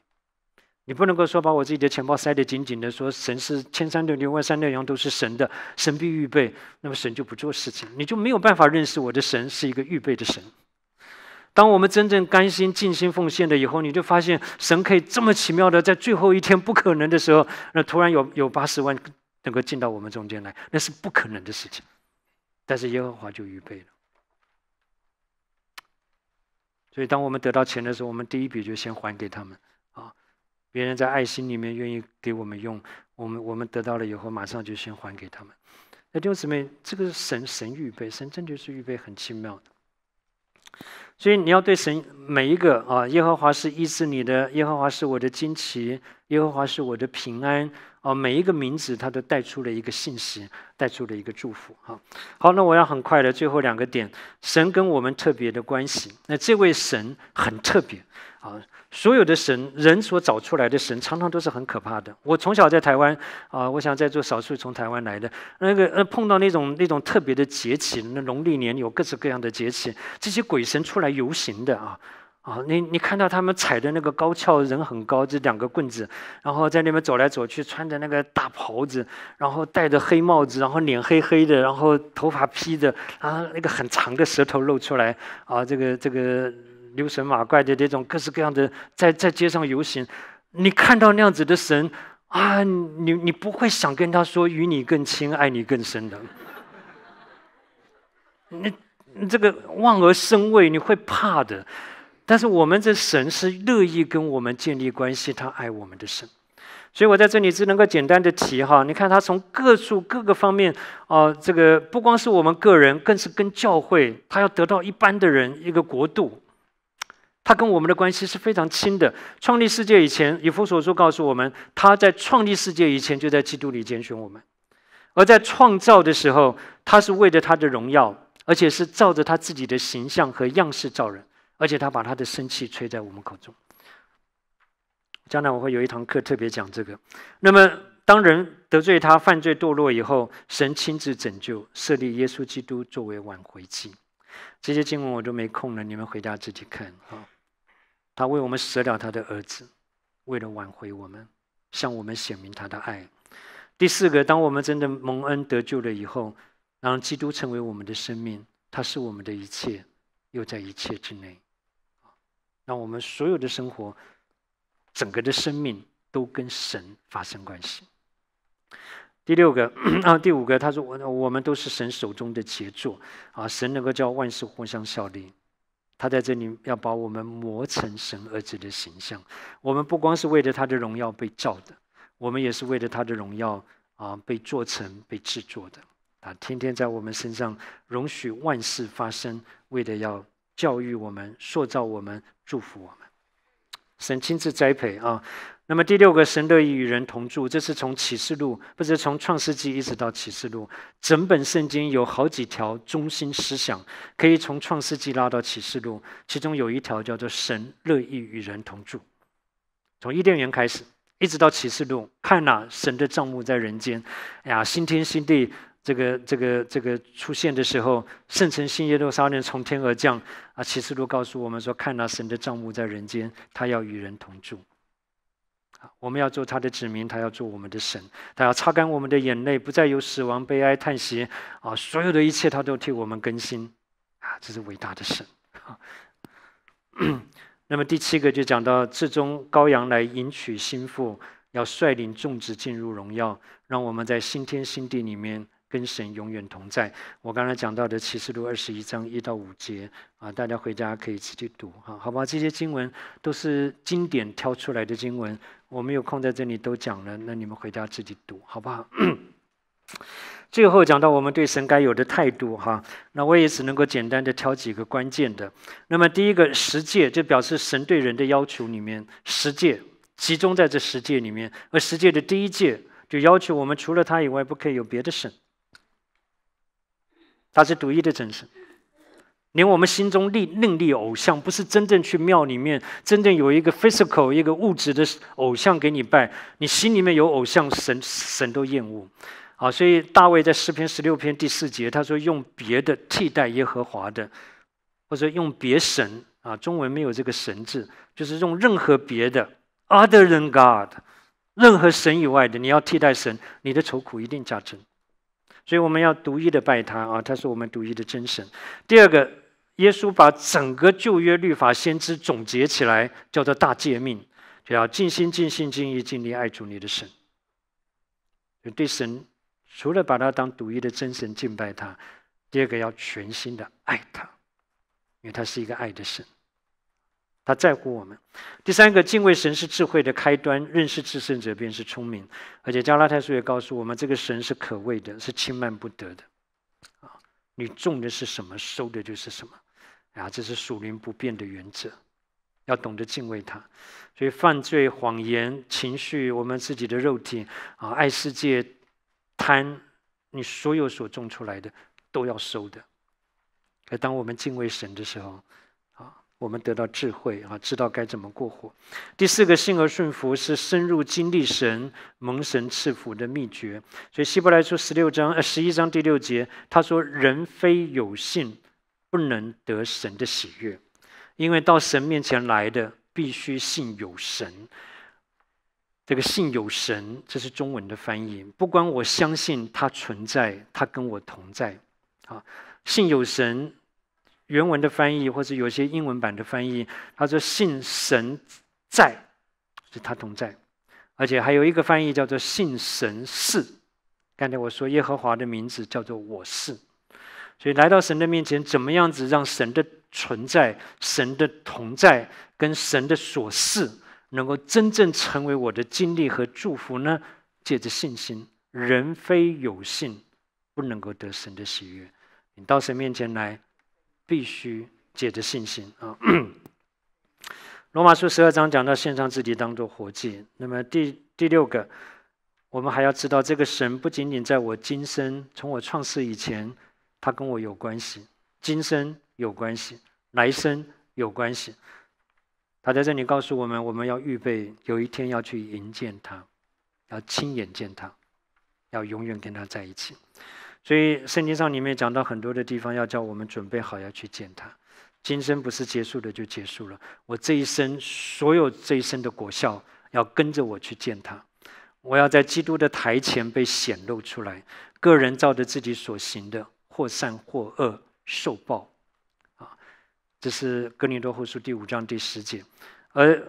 你不能够说把我自己的钱包塞得紧紧的，说神是千山六牛万山六羊都是神的神必预备，那么神就不做事情，你就没有办法认识我的神是一个预备的神。当我们真正甘心尽心奉献了以后，你就发现神可以这么奇妙的在最后一天不可能的时候，那突然有有八十万能够进到我们中间来，那是不可能的事情，但是耶和华就预备了。所以当我们得到钱的时候，我们第一笔就先还给他们。别人在爱心里面愿意给我们用，我们我们得到了以后，马上就先还给他们。那弟兄姊妹，这个是神神预备，神真就是预备很奇妙的。所以你要对神每一个啊，耶和华是医治你的，耶和华是我的旌旗，耶和华是我的平安啊，每一个名字他都带出了一个信息，带出了一个祝福。好，好，那我要很快的最后两个点，神跟我们特别的关系。那这位神很特别。啊，所有的神人所找出来的神，常常都是很可怕的。我从小在台湾啊，我想在做少数从台湾来的那个呃，碰到那种那种特别的节气，那农历年有各式各样的节气，这些鬼神出来游行的啊啊！你你看到他们踩的那个高跷，人很高，这两个棍子，然后在那边走来走去，穿着那个大袍子，然后戴着黑帽子，然后脸黑黑的，然后头发披着啊，那个很长的舌头露出来啊，这个这个。牛神马怪的这种各式各样的在在街上游行，你看到那样子的神啊，你你不会想跟他说与你更亲爱你更深的，你这个望而生畏，你会怕的。但是我们这神是乐意跟我们建立关系，他爱我们的神，所以我在这里只能够简单的提哈，你看他从各处各个方面啊，这个不光是我们个人，更是跟教会，他要得到一般的人一个国度。他跟我们的关系是非常亲的。创立世界以前，以弗所书告诉我们，他在创立世界以前就在基督里拣选我们；而在创造的时候，他是为着他的荣耀，而且是照着他自己的形象和样式造人，而且他把他的生气吹在我们口中。将来我会有一堂课特别讲这个。那么，当人得罪他、犯罪堕落以后，神亲自拯救，设立耶稣基督作为挽回祭。这些经文我都没空了，你们回家自己看。好。他为我们舍了他的儿子，为了挽回我们，向我们显明他的爱。第四个，当我们真的蒙恩得救了以后，让基督成为我们的生命，他是我们的一切，又在一切之内，让我们所有的生活，整个的生命都跟神发生关系。第六个，啊，第五个，他说我我们都是神手中的杰作啊，神能够叫万事互相效力。他在这里要把我们磨成神儿子的形象。我们不光是为了他的荣耀被造的，我们也是为了他的荣耀啊被做成、被制作的。他天天在我们身上容许万事发生，为了要教育我们、塑造我们、祝福我们。神亲自栽培啊！那么第六个，神乐意与人同住，这是从启示录，不是从创世纪一直到启示录，整本圣经有好几条中心思想，可以从创世纪拉到启示录，其中有一条叫做神乐意与人同住，从伊甸园开始，一直到启示录，看呐，神的账目在人间，哎呀，新天新地，这个这个这个出现的时候，圣城新耶路撒冷从天而降，啊，启示录告诉我们说，看呐，神的账目在人间，他要与人同住。我们要做他的子民，他要做我们的神，他要擦干我们的眼泪，不再有死亡、悲哀、叹息，啊，所有的一切他都替我们更新，啊，这是伟大的神。[COUGHS] 那么第七个就讲到至终羔羊来迎娶新妇，要率领众子进入荣耀，让我们在新天新地里面。跟神永远同在。我刚才讲到的启示录二十一章一到五节啊，大家回家可以自己读哈，好吧？这些经文都是经典挑出来的经文，我没有空在这里都讲了，那你们回家自己读，好不好？[COUGHS] 最后讲到我们对神该有的态度哈，那我也只能够简单的挑几个关键的。那么第一个十诫，就表示神对人的要求里面，十诫集中在这十诫里面，而十诫的第一诫就要求我们除了他以外，不可以有别的神。他是独一的真神，连我们心中立另立偶像，不是真正去庙里面，真正有一个 physical 一个物质的偶像给你拜，你心里面有偶像，神神都厌恶。好，所以大卫在诗篇十六篇第四节，他说用别的替代耶和华的，或者用别神啊，中文没有这个神字，就是用任何别的 other than God，任何神以外的，你要替代神，你的愁苦一定加增。所以我们要独一的拜他啊，他是我们独一的真神。第二个，耶稣把整个旧约律法、先知总结起来，叫做大诫命，就要尽心、尽心、尽意、尽力爱主你的神。对神除了把他当独一的真神敬拜他，第二个要全心的爱他，因为他是一个爱的神。他在乎我们。第三个，敬畏神是智慧的开端，认识至圣者便是聪明。而且加拉太书也告诉我们，这个神是可畏的，是轻慢不得的。啊，你种的是什么，收的就是什么。啊，这是属灵不变的原则，要懂得敬畏他。所以，犯罪、谎言、情绪、我们自己的肉体啊，爱世界、贪，你所有所种出来的，都要收的。而当我们敬畏神的时候，我们得到智慧啊，知道该怎么过活。第四个，信而顺服是深入经历神蒙神赐福的秘诀。所以《希伯来书》十六章呃十一章第六节，他说：“人非有信，不能得神的喜悦，因为到神面前来的，必须信有神。”这个“信有神”这是中文的翻译。不管我相信他存在，他跟我同在。啊，信有神。原文的翻译，或者有些英文版的翻译，他说“信神在，是他同在”，而且还有一个翻译叫做“信神是”。刚才我说耶和华的名字叫做“我是”，所以来到神的面前，怎么样子让神的存在、神的同在跟神的所是，能够真正成为我的经历和祝福呢？借着信心，人非有信不能够得神的喜悦。你到神面前来。必须借着信心啊！[CLEARS THROAT] 罗马书十二章讲到献上自己当做活祭。那么第第六个，我们还要知道，这个神不仅仅在我今生，从我创世以前，他跟我有关系，今生有关系，来生有关系。他在这里告诉我们，我们要预备有一天要去迎见他，要亲眼见他，要永远跟他在一起。所以圣经上里面讲到很多的地方，要叫我们准备好要去见他。今生不是结束的就结束了，我这一生所有这一生的果效要跟着我去见他。我要在基督的台前被显露出来，个人照着自己所行的，或善或恶受报。啊，这是哥林多后书第五章第十节，而。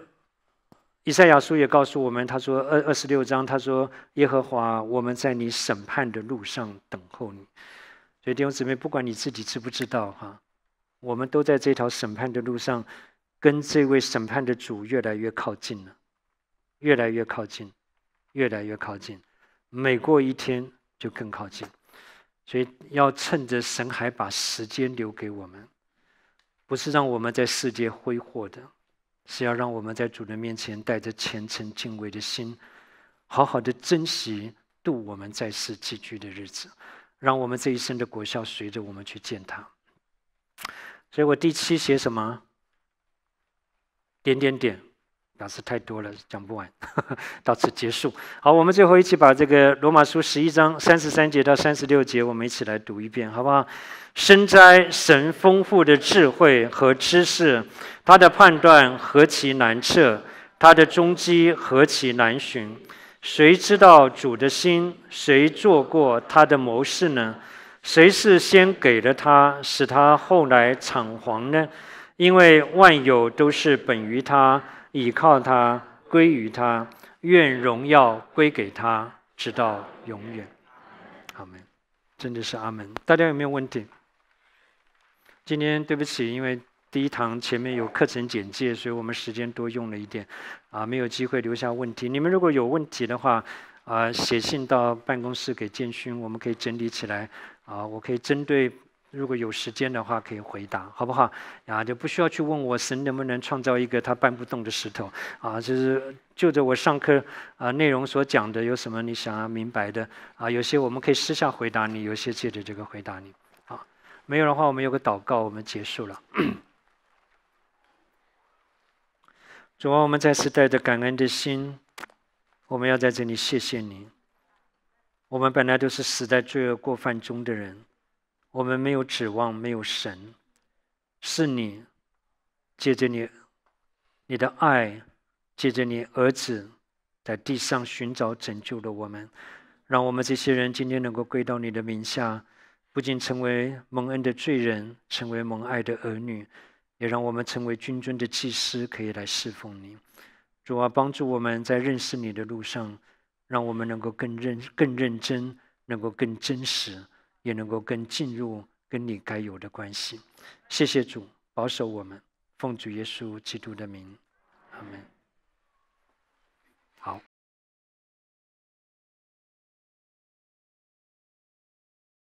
以赛亚书也告诉我们：“他说二二十六章，他说耶和华，我们在你审判的路上等候你。”所以弟兄姊妹，不管你自己知不知道哈，我们都在这条审判的路上，跟这位审判的主越来越靠近了，越来越靠近，越来越靠近，每过一天就更靠近。所以要趁着神还把时间留给我们，不是让我们在世界挥霍的。是要让我们在主的面前带着虔诚敬畏的心，好好的珍惜度我们在世寄居的日子，让我们这一生的果效随着我们去践踏。所以我第七写什么？点点点。表示太多了，讲不完，[LAUGHS] 到此结束。好，我们最后一起把这个罗马书十一章三十三节到三十六节，我们一起来读一遍，好不好？身在神丰富的智慧和知识，他的判断何其难测，他的终迹何其难寻。谁知道主的心？谁做过他的谋士呢？谁是先给了他，使他后来猖皇呢？因为万有都是本于他。倚靠他，归于他，愿荣耀归给他，直到永远。阿门，真的是阿门。大家有没有问题？今天对不起，因为第一堂前面有课程简介，所以我们时间多用了一点，啊，没有机会留下问题。你们如果有问题的话，啊，写信到办公室给建勋，我们可以整理起来，啊，我可以针对。如果有时间的话，可以回答，好不好？啊，就不需要去问我神能不能创造一个他搬不动的石头啊。就是就着我上课啊内容所讲的，有什么你想要明白的啊？有些我们可以私下回答你，有些借着这个回答你。啊，没有的话，我们有个祷告，我们结束了。[COUGHS] 主啊，我们再次带着感恩的心，我们要在这里谢谢你。我们本来都是死在罪恶过犯中的人。我们没有指望，没有神，是你，借着你，你的爱，借着你儿子，在地上寻找拯救了我们，让我们这些人今天能够归到你的名下，不仅成为蒙恩的罪人，成为蒙爱的儿女，也让我们成为军尊的祭司，可以来侍奉你。主啊，帮助我们在认识你的路上，让我们能够更认、更认真，能够更真实。也能够更进入跟你该有的关系，谢谢主保守我们，奉主耶稣基督的名，阿门。